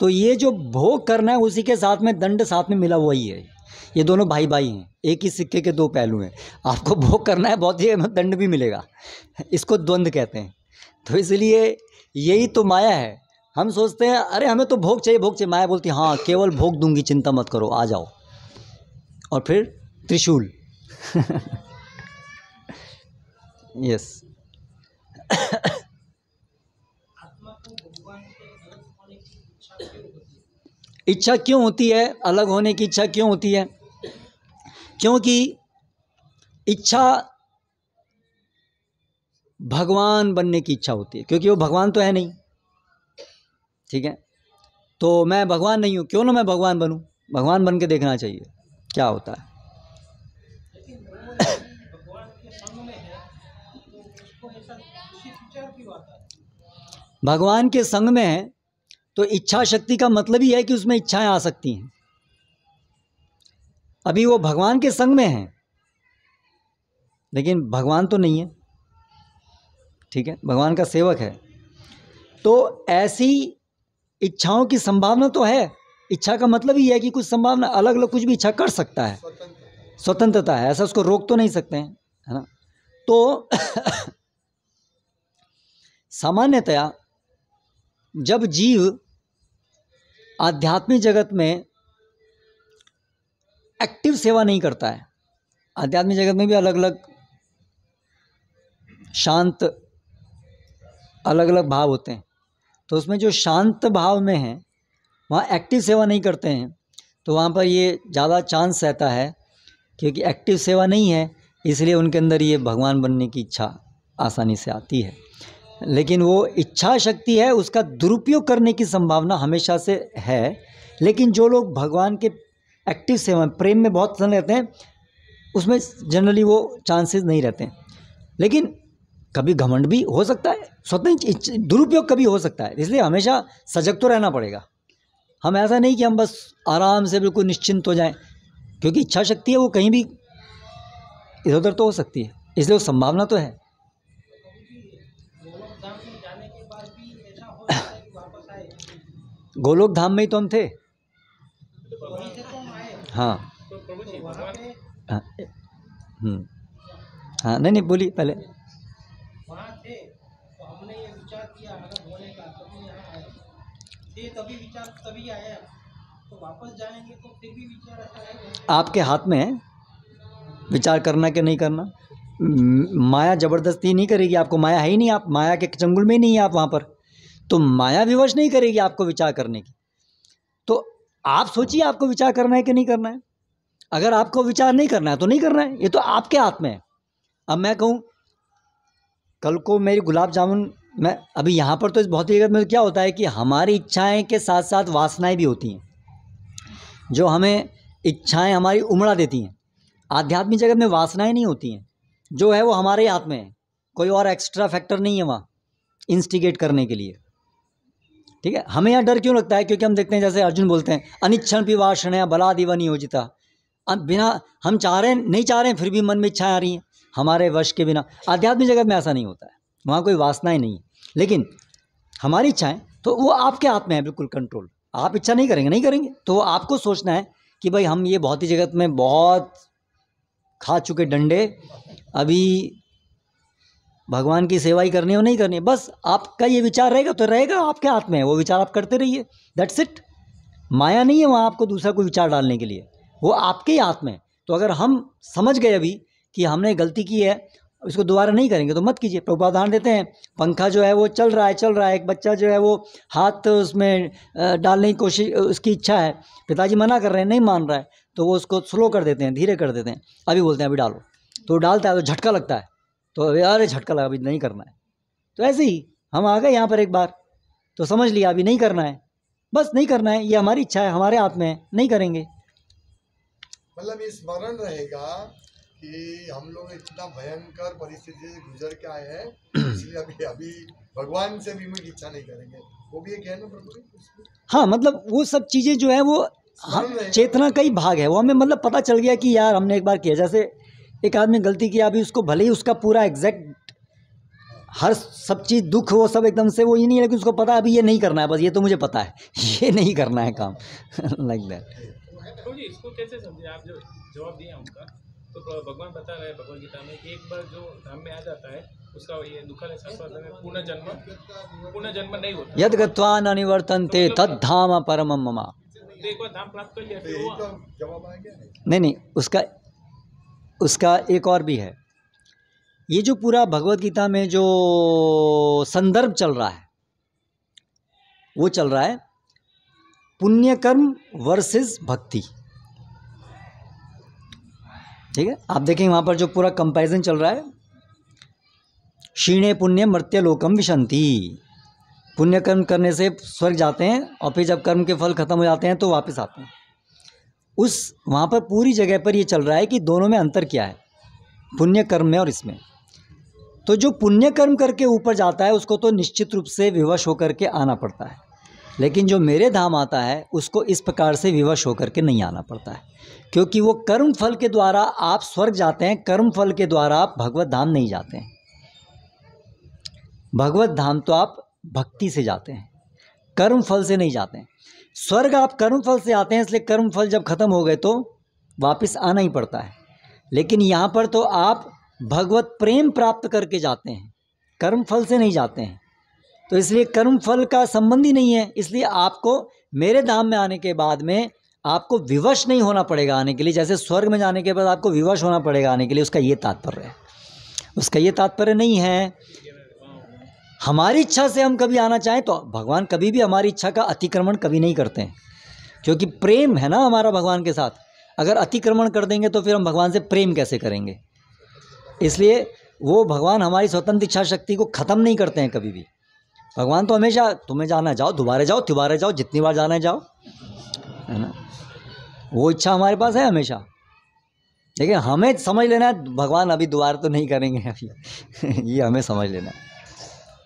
तो ये जो भोग करना है उसी के साथ में दंड साथ में मिला हुआ ही है ये दोनों भाई भाई हैं एक ही सिक्के के दो पहलू हैं आपको भोग करना है बहुत ही दंड भी मिलेगा इसको द्वंद्व कहते हैं तो इसलिए यही तो माया है हम सोचते हैं अरे हमें तो भोग चाहिए भोग चाहिए माया बोलती हाँ केवल भोग दूंगी चिंता मत करो आ जाओ और फिर त्रिशूल यस इच्छा क्यों होती है अलग होने की इच्छा क्यों होती है क्योंकि इच्छा भगवान बनने की इच्छा होती है क्योंकि वो भगवान तो है नहीं ठीक है तो मैं भगवान नहीं हूँ क्यों ना मैं भगवान बनूँ भगवान बन के देखना चाहिए क्या होता है भगवान के संग में है तो इच्छा शक्ति का मतलब ही है कि उसमें इच्छाएं आ सकती हैं अभी वो भगवान के संग में हैं लेकिन भगवान तो नहीं है ठीक है भगवान का सेवक है तो ऐसी इच्छाओं की संभावना तो है इच्छा का मतलब ही है कि कुछ संभावना अलग अलग कुछ भी इच्छा कर सकता है स्वतंत्रता है ऐसा उसको रोक तो नहीं सकते हैं है ना तो सामान्यतया जब जीव आध्यात्मिक जगत में एक्टिव सेवा नहीं करता है आध्यात्मिक जगत में भी अलग अलग शांत अलग अलग भाव होते हैं तो उसमें जो शांत भाव में हैं वहाँ एक्टिव सेवा नहीं करते हैं तो वहाँ पर ये ज़्यादा चांस रहता है क्योंकि एक्टिव सेवा नहीं है इसलिए उनके अंदर ये भगवान बनने की इच्छा आसानी से आती है लेकिन वो इच्छा शक्ति है उसका दुरुपयोग करने की संभावना हमेशा से है लेकिन जो लोग भगवान के एक्टिव सेवन प्रेम में बहुत पसंद रहते हैं उसमें जनरली वो चांसेस नहीं रहते लेकिन कभी घमंड भी हो सकता है स्वतः दुरुपयोग कभी हो सकता है इसलिए हमेशा सजग तो रहना पड़ेगा हम ऐसा नहीं कि हम बस आराम से बिल्कुल निश्चिंत हो जाएं क्योंकि इच्छा शक्ति है वो कहीं भी इधर उधर तो हो सकती है इसलिए वो संभावना तो है गोलोक धाम में ही तो हम थे हाँ तो हाँ हम्म। हाँ नहीं नहीं बोलिए पहले तो तो आपके हाथ में है विचार करना कि नहीं करना माया ज़बरदस्ती नहीं करेगी आपको माया है ही नहीं आप माया के चंगुल में ही नहीं है आप वहाँ पर तो माया विवश नहीं करेगी आपको विचार करने की आप सोचिए आपको विचार करना है कि नहीं करना है अगर आपको विचार नहीं करना है तो नहीं करना है ये तो आपके हाथ में है अब मैं कहूँ कल को मेरी गुलाब जामुन मैं अभी यहाँ पर तो इस भौतिक जगत में तो क्या होता है कि हमारी इच्छाएं के साथ साथ वासनाएं भी होती हैं जो हमें इच्छाएं हमारी उमड़ा देती हैं आध्यात्मिक जगत में वासनाएं नहीं होती हैं जो है वो हमारे हाथ में है कोई और एक्स्ट्रा फैक्टर नहीं है वहाँ इंस्टिगेट करने के लिए ठीक है हमें यहाँ डर क्यों लगता है क्योंकि हम देखते हैं जैसे अर्जुन बोलते हैं अनिच्छण पिवाषण बला दीवा नियोजिता अब बिना हम चाह रहे हैं नहीं चाह रहे हैं फिर भी मन में इच्छाएं आ रही हैं हमारे वश के बिना आध्यात्मिक जगत में ऐसा नहीं होता है वहाँ कोई वासनाएं नहीं है लेकिन हमारी इच्छाएं तो वो आपके हाथ में है बिल्कुल कंट्रोल आप इच्छा नहीं करेंगे नहीं करेंगे तो आपको सोचना है कि भाई हम ये भौतिक जगत में बहुत खा चुके डंडे अभी भगवान की सेवा ही करनी है और नहीं करनी बस आपका ये विचार रहेगा तो रहेगा आपके हाथ में है वो विचार आप करते रहिए दैट्स इट माया नहीं है वहाँ आपको दूसरा कोई विचार डालने के लिए वो आपके ही हाथ में तो अगर हम समझ गए अभी कि हमने गलती की है इसको दोबारा नहीं करेंगे तो मत कीजिए उदाहरण देते हैं पंखा जो है वो चल रहा है चल रहा है एक बच्चा जो है वो हाथ उसमें डालने की कोशिश उसकी इच्छा है पिताजी मना कर रहे हैं नहीं मान रहा है तो वो उसको स्लो कर देते हैं धीरे कर देते हैं अभी बोलते हैं अभी डालो तो डालता है तो झटका लगता है तो अरे झटका लगा अभी नहीं करना है तो ऐसे ही हम आ गए यहाँ पर एक बार तो समझ लिया अभी नहीं करना है बस नहीं करना है ये हमारी इच्छा है हमारे हाथ में है नहीं करेंगे मतलब ये स्मरण रहेगा कि हम लोग इतना भयंकर परिस्थिति से गुजर के आए हैं इसलिए अभी अभी भगवान से भी मैं इच्छा नहीं करेंगे वो भी एक है ना हाँ मतलब वो सब चीज़ें जो है वो चेतना का ही भाग है वो हमें मतलब पता चल गया कि यार हमने एक बार किया जैसे एक आदमी गलती किया अभी उसको भले ही उसका पूरा एग्जैक्ट हर सब चीज़ दुख वो सब एकदम से वो ये नहीं है लेकिन उसको पता अभी ये नहीं करना है बस ये तो मुझे पता है ये नहीं करना है काम लाइक दैट तो इसको कैसे समझे आप जो जवाब दिया तो भगवान बता रहे हैं भगवत गीता में एक बार जो धाम में आ जाता है उसका ये है जन्म जन्म नहीं होता यद गत्वा न तद धाम परम ममा तो एक बार धाम प्राप्त कर लिया तो नहीं नहीं उसका उसका एक और भी है ये जो पूरा भगवत गीता में जो संदर्भ चल रहा है वो चल रहा है पुण्य कर्म वर्सेस भक्ति ठीक है आप देखेंगे वहाँ पर जो पूरा कंपैरिजन चल रहा है क्षीणे पुण्य मृत्य लोकम विशंति पुण्य कर्म करने से स्वर्ग जाते हैं और फिर जब कर्म के फल खत्म हो जाते हैं तो वापस आते हैं उस वहाँ पर पूरी जगह पर ये चल रहा है कि दोनों में अंतर क्या है पुण्य कर्म में और इसमें तो जो पुण्य कर्म करके ऊपर जाता है उसको तो निश्चित रूप से विवश होकर के आना पड़ता है लेकिन जो मेरे धाम आता है उसको इस प्रकार से विवश होकर के नहीं आना पड़ता है क्योंकि वो कर्म फल के द्वारा आप स्वर्ग जाते हैं कर्म फल के द्वारा आप भगवत धाम नहीं जाते हैं भगवत धाम तो आप भक्ति से जाते हैं कर्म फल से नहीं जाते हैं स्वर्ग आप कर्म फल से आते हैं इसलिए कर्म फल जब खत्म हो गए तो वापस आना ही पड़ता है लेकिन यहाँ पर तो आप भगवत प्रेम प्राप्त करके जाते हैं कर्म फल से नहीं जाते हैं तो इसलिए कर्म फल का संबंध ही नहीं है इसलिए आपको मेरे धाम में आने के बाद में आपको विवश नहीं होना पड़ेगा आने के लिए जैसे स्वर्ग में जाने के बाद आपको विवश होना पड़ेगा आने के लिए उसका ये तात्पर्य है उसका ये तात्पर्य नहीं है हमारी इच्छा से हम कभी आना चाहें तो भगवान कभी भी हमारी इच्छा का अतिक्रमण कभी नहीं करते हैं क्योंकि प्रेम है ना हमारा भगवान के साथ अगर अतिक्रमण कर देंगे तो फिर हम भगवान से प्रेम कैसे करेंगे इसलिए वो भगवान हमारी स्वतंत्र इच्छा शक्ति को ख़त्म नहीं करते हैं कभी भी भगवान तो हमेशा तुम्हें जाना जाओ दोबारा जाओ दोबारा जाओ जितनी बार जाना जाओ है ना वो इच्छा हमारे पास है हमेशा लेकिन हमें समझ लेना है भगवान अभी दोबारा तो नहीं करेंगे अभी ये हमें समझ लेना है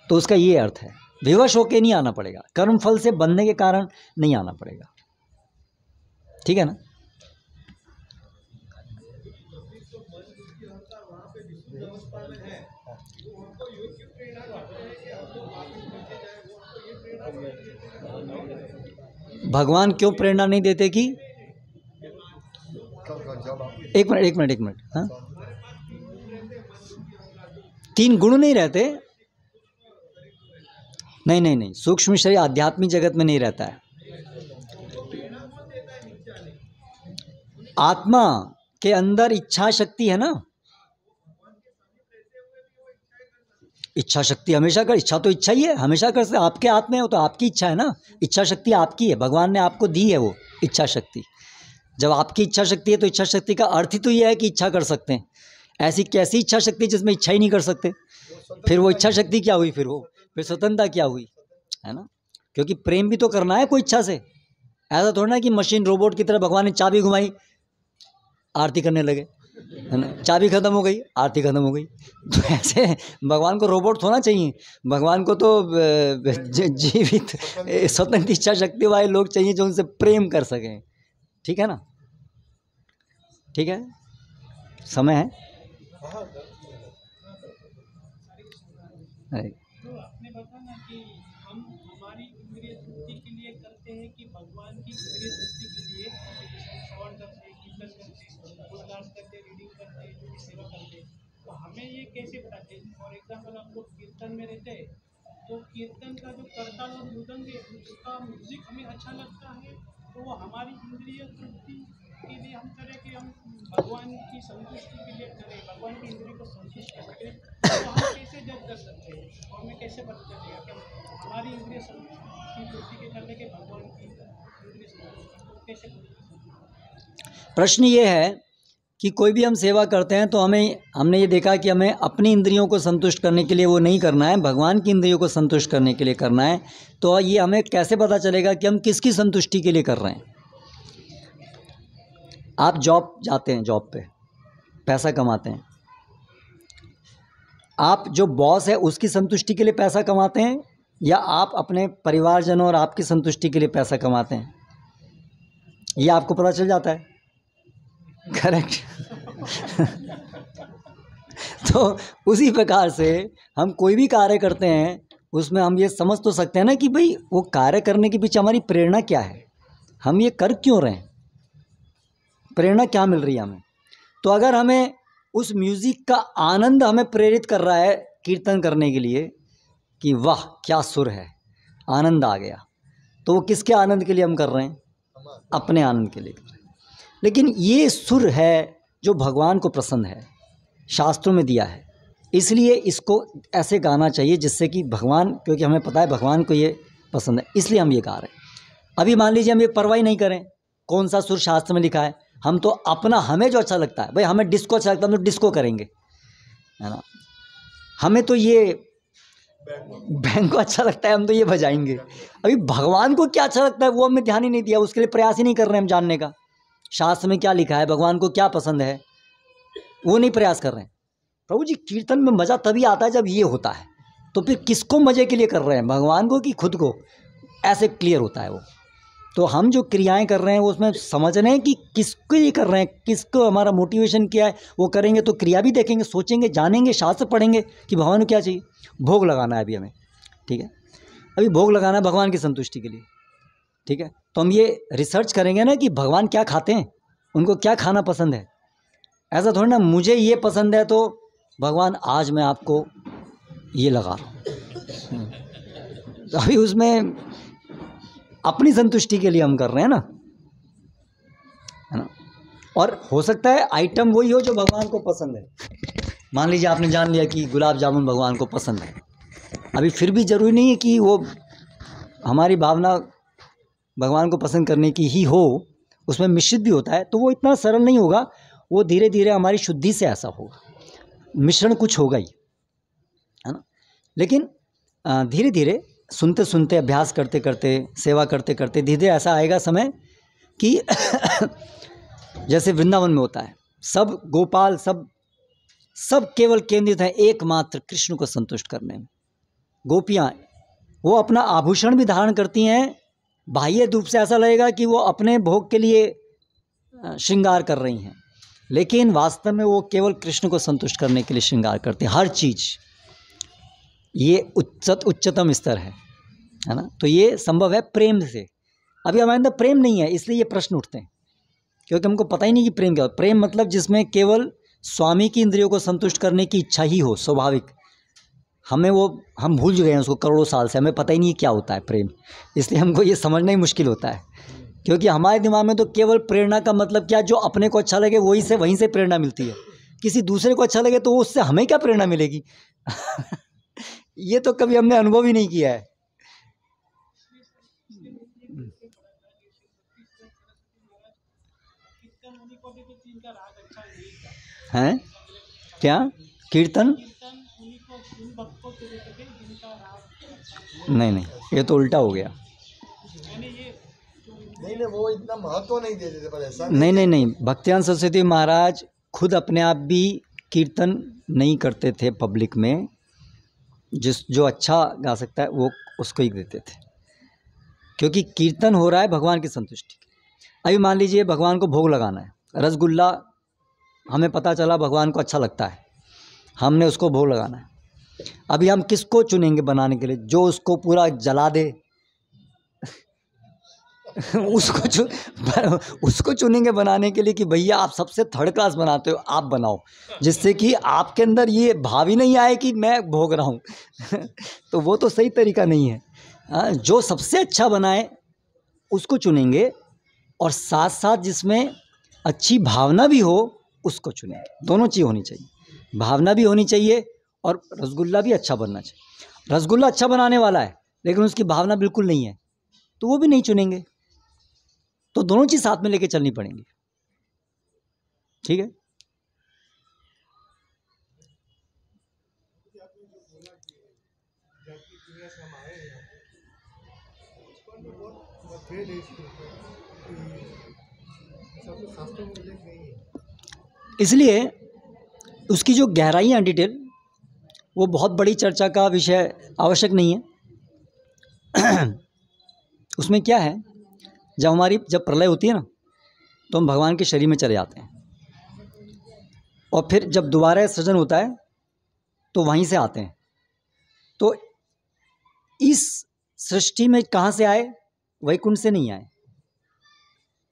तो उसका ये अर्थ है विवश होके नहीं आना पड़ेगा कर्म फल से बंधने के कारण नहीं आना पड़ेगा ठीक है ना भगवान क्यों प्रेरणा नहीं देते कि एक मिनट एक मिनट एक मिनट हाँ? तीन गुण नहीं रहते नहीं नहीं नहीं सूक्ष्म शरीर आध्यात्मिक जगत में नहीं रहता है आत्मा के अंदर इच्छा शक्ति है ना इच्छा शक्ति हमेशा कर इच्छा तो इच्छा ही है हमेशा कर सकते आपके हाथ में हो तो आपकी इच्छा है ना इच्छा शक्ति आपकी है भगवान ने आपको दी है वो इच्छा शक्ति जब आपकी इच्छा शक्ति है तो इच्छा शक्ति का अर्थ ही तो यह है कि इच्छा कर सकते हैं ऐसी कैसी इच्छा शक्ति जिसमें इच्छा ही नहीं कर सकते फिर वो इच्छा शक्ति क्या हुई फिर वो फिर स्वतंत्रता क्या हुई है ना क्योंकि प्रेम भी तो करना है कोई इच्छा से ऐसा थोड़ा ना कि मशीन रोबोट की तरह भगवान ने चाबी घुमाई आरती करने लगे है ना चाबी खत्म हो गई आरती खत्म हो गई तो ऐसे भगवान को रोबोट होना चाहिए भगवान को तो जीवित स्वतंत्र इच्छा शक्ति वाले लोग चाहिए जो उनसे प्रेम कर सकें ठीक है ना ठीक है समय है अरे स्तरीय सृष्टि के लिए श्रवण करते कीर्तन करते गुणगान करते रीडिंग करते जो भी सेवा करते तो हमें ये कैसे बताते हैं फॉर एग्जाम्पल हम लोग कीर्तन में रहते हैं तो कीर्तन का जो करता और मृदंग है उसका म्यूज़िक हमें अच्छा लगता है तो वो हमारी इंद्रिय तृप्ति के लिए हम करें कि हम भगवान की संतुष्टि के लिए करें भगवान की इंद्रिय को संतुष्ट करें तो हम कैसे जज कर सकते हैं और हमें कैसे पता चलेगा कि हमारी इंद्रिय संतुष्टि की तृप्ति के करने के भगवान की प्रश्न ये है कि कोई भी हम सेवा करते हैं तो हमें हमने ये देखा कि हमें अपनी इंद्रियों को संतुष्ट करने के लिए वो नहीं करना है भगवान की इंद्रियों को संतुष्ट करने के लिए करना है तो ये हमें कैसे पता चलेगा कि हम किसकी संतुष्टि के लिए कर रहे हैं आप जॉब जाते हैं जॉब पे पैसा कमाते हैं आप जो बॉस है उसकी संतुष्टि के लिए पैसा कमाते हैं या आप अपने परिवारजनों और आपकी संतुष्टि के लिए पैसा कमाते हैं ये आपको पता चल जाता है करेक्ट तो उसी प्रकार से हम कोई भी कार्य करते हैं उसमें हम ये समझ तो सकते हैं ना कि भाई वो कार्य करने के पीछे हमारी प्रेरणा क्या है हम ये कर क्यों रहे हैं प्रेरणा क्या मिल रही है हमें तो अगर हमें उस म्यूज़िक का आनंद हमें प्रेरित कर रहा है कीर्तन करने के लिए कि वाह क्या सुर है आनंद आ गया तो वो किसके आनंद के लिए हम कर रहे हैं अपने आनंद के लिए कर रहे हैं लेकिन ये सुर है जो भगवान को प्रसन्न है शास्त्रों में दिया है इसलिए इसको ऐसे गाना चाहिए जिससे कि भगवान क्योंकि हमें पता है भगवान को ये पसंद है इसलिए हम ये गा रहे हैं अभी मान लीजिए हम ये परवाही नहीं करें कौन सा सुर शास्त्र में लिखा है हम तो अपना हमें जो अच्छा लगता है भाई हमें डिस्को अच्छा लगता है हम तो डिस्को करेंगे है ना हमें तो ये बैंक को अच्छा लगता है हम तो ये बजाएंगे अभी भगवान को क्या अच्छा लगता है वो हमने ध्यान ही नहीं दिया उसके लिए प्रयास ही नहीं कर रहे हम जानने का शास्त्र में क्या लिखा है भगवान को क्या पसंद है वो नहीं प्रयास कर रहे हैं प्रभु जी कीर्तन में मज़ा तभी आता है जब ये होता है तो फिर किसको मज़े के लिए कर रहे हैं भगवान को कि खुद को ऐसे क्लियर होता है वो तो हम जो क्रियाएं कर रहे हैं वो उसमें समझ रहे हैं कि किसको ये कर रहे हैं किसको हमारा मोटिवेशन क्या है वो करेंगे तो क्रिया भी देखेंगे सोचेंगे जानेंगे शास्त्र पढ़ेंगे कि भगवान को क्या चाहिए भोग लगाना है अभी हमें ठीक है अभी भोग लगाना है भगवान की संतुष्टि के लिए ठीक है तो हम ये रिसर्च करेंगे ना कि भगवान क्या खाते हैं उनको क्या खाना पसंद है ऐसा थोड़ी ना मुझे ये पसंद है तो भगवान आज मैं आपको ये लगा रहा हूँ हम्म। तो अभी उसमें अपनी संतुष्टि के लिए हम कर रहे हैं ना है ना और हो सकता है आइटम वही हो जो भगवान को पसंद है मान लीजिए आपने जान लिया कि गुलाब जामुन भगवान को पसंद है अभी फिर भी ज़रूरी नहीं है कि वो हमारी भावना भगवान को पसंद करने की ही हो उसमें मिश्रित भी होता है तो वो इतना सरल नहीं होगा वो धीरे धीरे हमारी शुद्धि से ऐसा होगा मिश्रण कुछ होगा ही है ना लेकिन धीरे धीरे सुनते सुनते अभ्यास करते करते सेवा करते करते धीरे धीरे ऐसा आएगा समय कि जैसे वृंदावन में होता है सब गोपाल सब सब केवल केंद्रित हैं एकमात्र कृष्ण को संतुष्ट करने में गोपियाँ वो अपना आभूषण भी धारण करती हैं बाह्य रूप से ऐसा लगेगा कि वो अपने भोग के लिए श्रृंगार कर रही हैं लेकिन वास्तव में वो केवल कृष्ण को संतुष्ट करने के लिए श्रृंगार करते हैं हर चीज़ ये उच्चत उच्चतम स्तर है है ना तो ये संभव है प्रेम से अभी हमारे अंदर प्रेम नहीं है इसलिए ये प्रश्न उठते हैं क्योंकि हमको पता ही नहीं कि प्रेम क्या हो प्रेम मतलब जिसमें केवल स्वामी की इंद्रियों को संतुष्ट करने की इच्छा ही हो स्वाभाविक हमें वो हम भूल गए हैं उसको करोड़ों साल से हमें पता ही नहीं क्या होता है प्रेम इसलिए हमको ये समझना ही मुश्किल होता है क्योंकि हमारे दिमाग में तो केवल प्रेरणा का मतलब क्या जो अपने को अच्छा लगे वही से वहीं से प्रेरणा मिलती है किसी दूसरे को अच्छा लगे तो उससे हमें क्या प्रेरणा मिलेगी ये तो कभी हमने अनुभव ही नहीं किया है हैं क्या कीर्तन नहीं नहीं ये तो उल्टा हो गया नहीं नहीं वो इतना महत्व नहीं देते थे पर ऐसा नहीं नहीं नहीं भक्तियान सरस्वती महाराज खुद अपने आप भी कीर्तन नहीं करते थे पब्लिक में जिस जो अच्छा गा सकता है वो उसको ही देते थे क्योंकि कीर्तन हो रहा है भगवान की संतुष्टि अभी मान लीजिए भगवान को भोग लगाना है रसगुल्ला हमें पता चला भगवान को अच्छा लगता है हमने उसको भोग लगाना है अभी हम किसको चुनेंगे बनाने के लिए जो उसको पूरा जला दे उसको चु उसको चुनेंगे बनाने के लिए कि भैया आप सबसे थर्ड क्लास बनाते हो आप बनाओ जिससे कि आपके अंदर ये भाव ही नहीं आए कि मैं भोग रहा हूँ तो वो तो सही तरीका नहीं है हाँ, जो सबसे अच्छा बनाए उसको चुनेंगे और साथ साथ जिसमें अच्छी भावना भी हो उसको चुनेंगे दोनों चीज़ होनी चाहिए भावना भी होनी चाहिए और रसगुल्ला भी अच्छा बनना चाहिए रसगुल्ला अच्छा बनाने वाला है लेकिन उसकी भावना बिल्कुल नहीं है तो वो भी नहीं चुनेंगे तो दोनों चीज़ साथ में लेके चलनी पड़ेंगी ठीक है इसलिए उसकी जो है डिटेल वो बहुत बड़ी चर्चा का विषय आवश्यक नहीं है उसमें क्या है जब हमारी जब प्रलय होती है ना तो हम भगवान के शरीर में चले जाते हैं और फिर जब दोबारा सृजन होता है तो वहीं से आते हैं तो इस सृष्टि में कहाँ से आए वैकुंठ से नहीं आए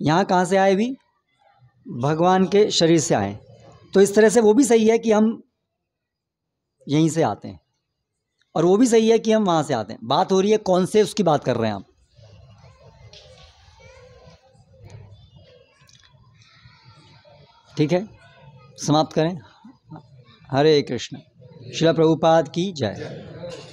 यहाँ कहाँ से आए भी भगवान के शरीर से आए तो इस तरह से वो भी सही है कि हम यहीं से आते हैं और वो भी सही है कि हम वहाँ से आते हैं बात हो रही है कौन से उसकी बात कर रहे हैं आप ठीक है समाप्त करें हरे कृष्ण शिला प्रभुपाद की जय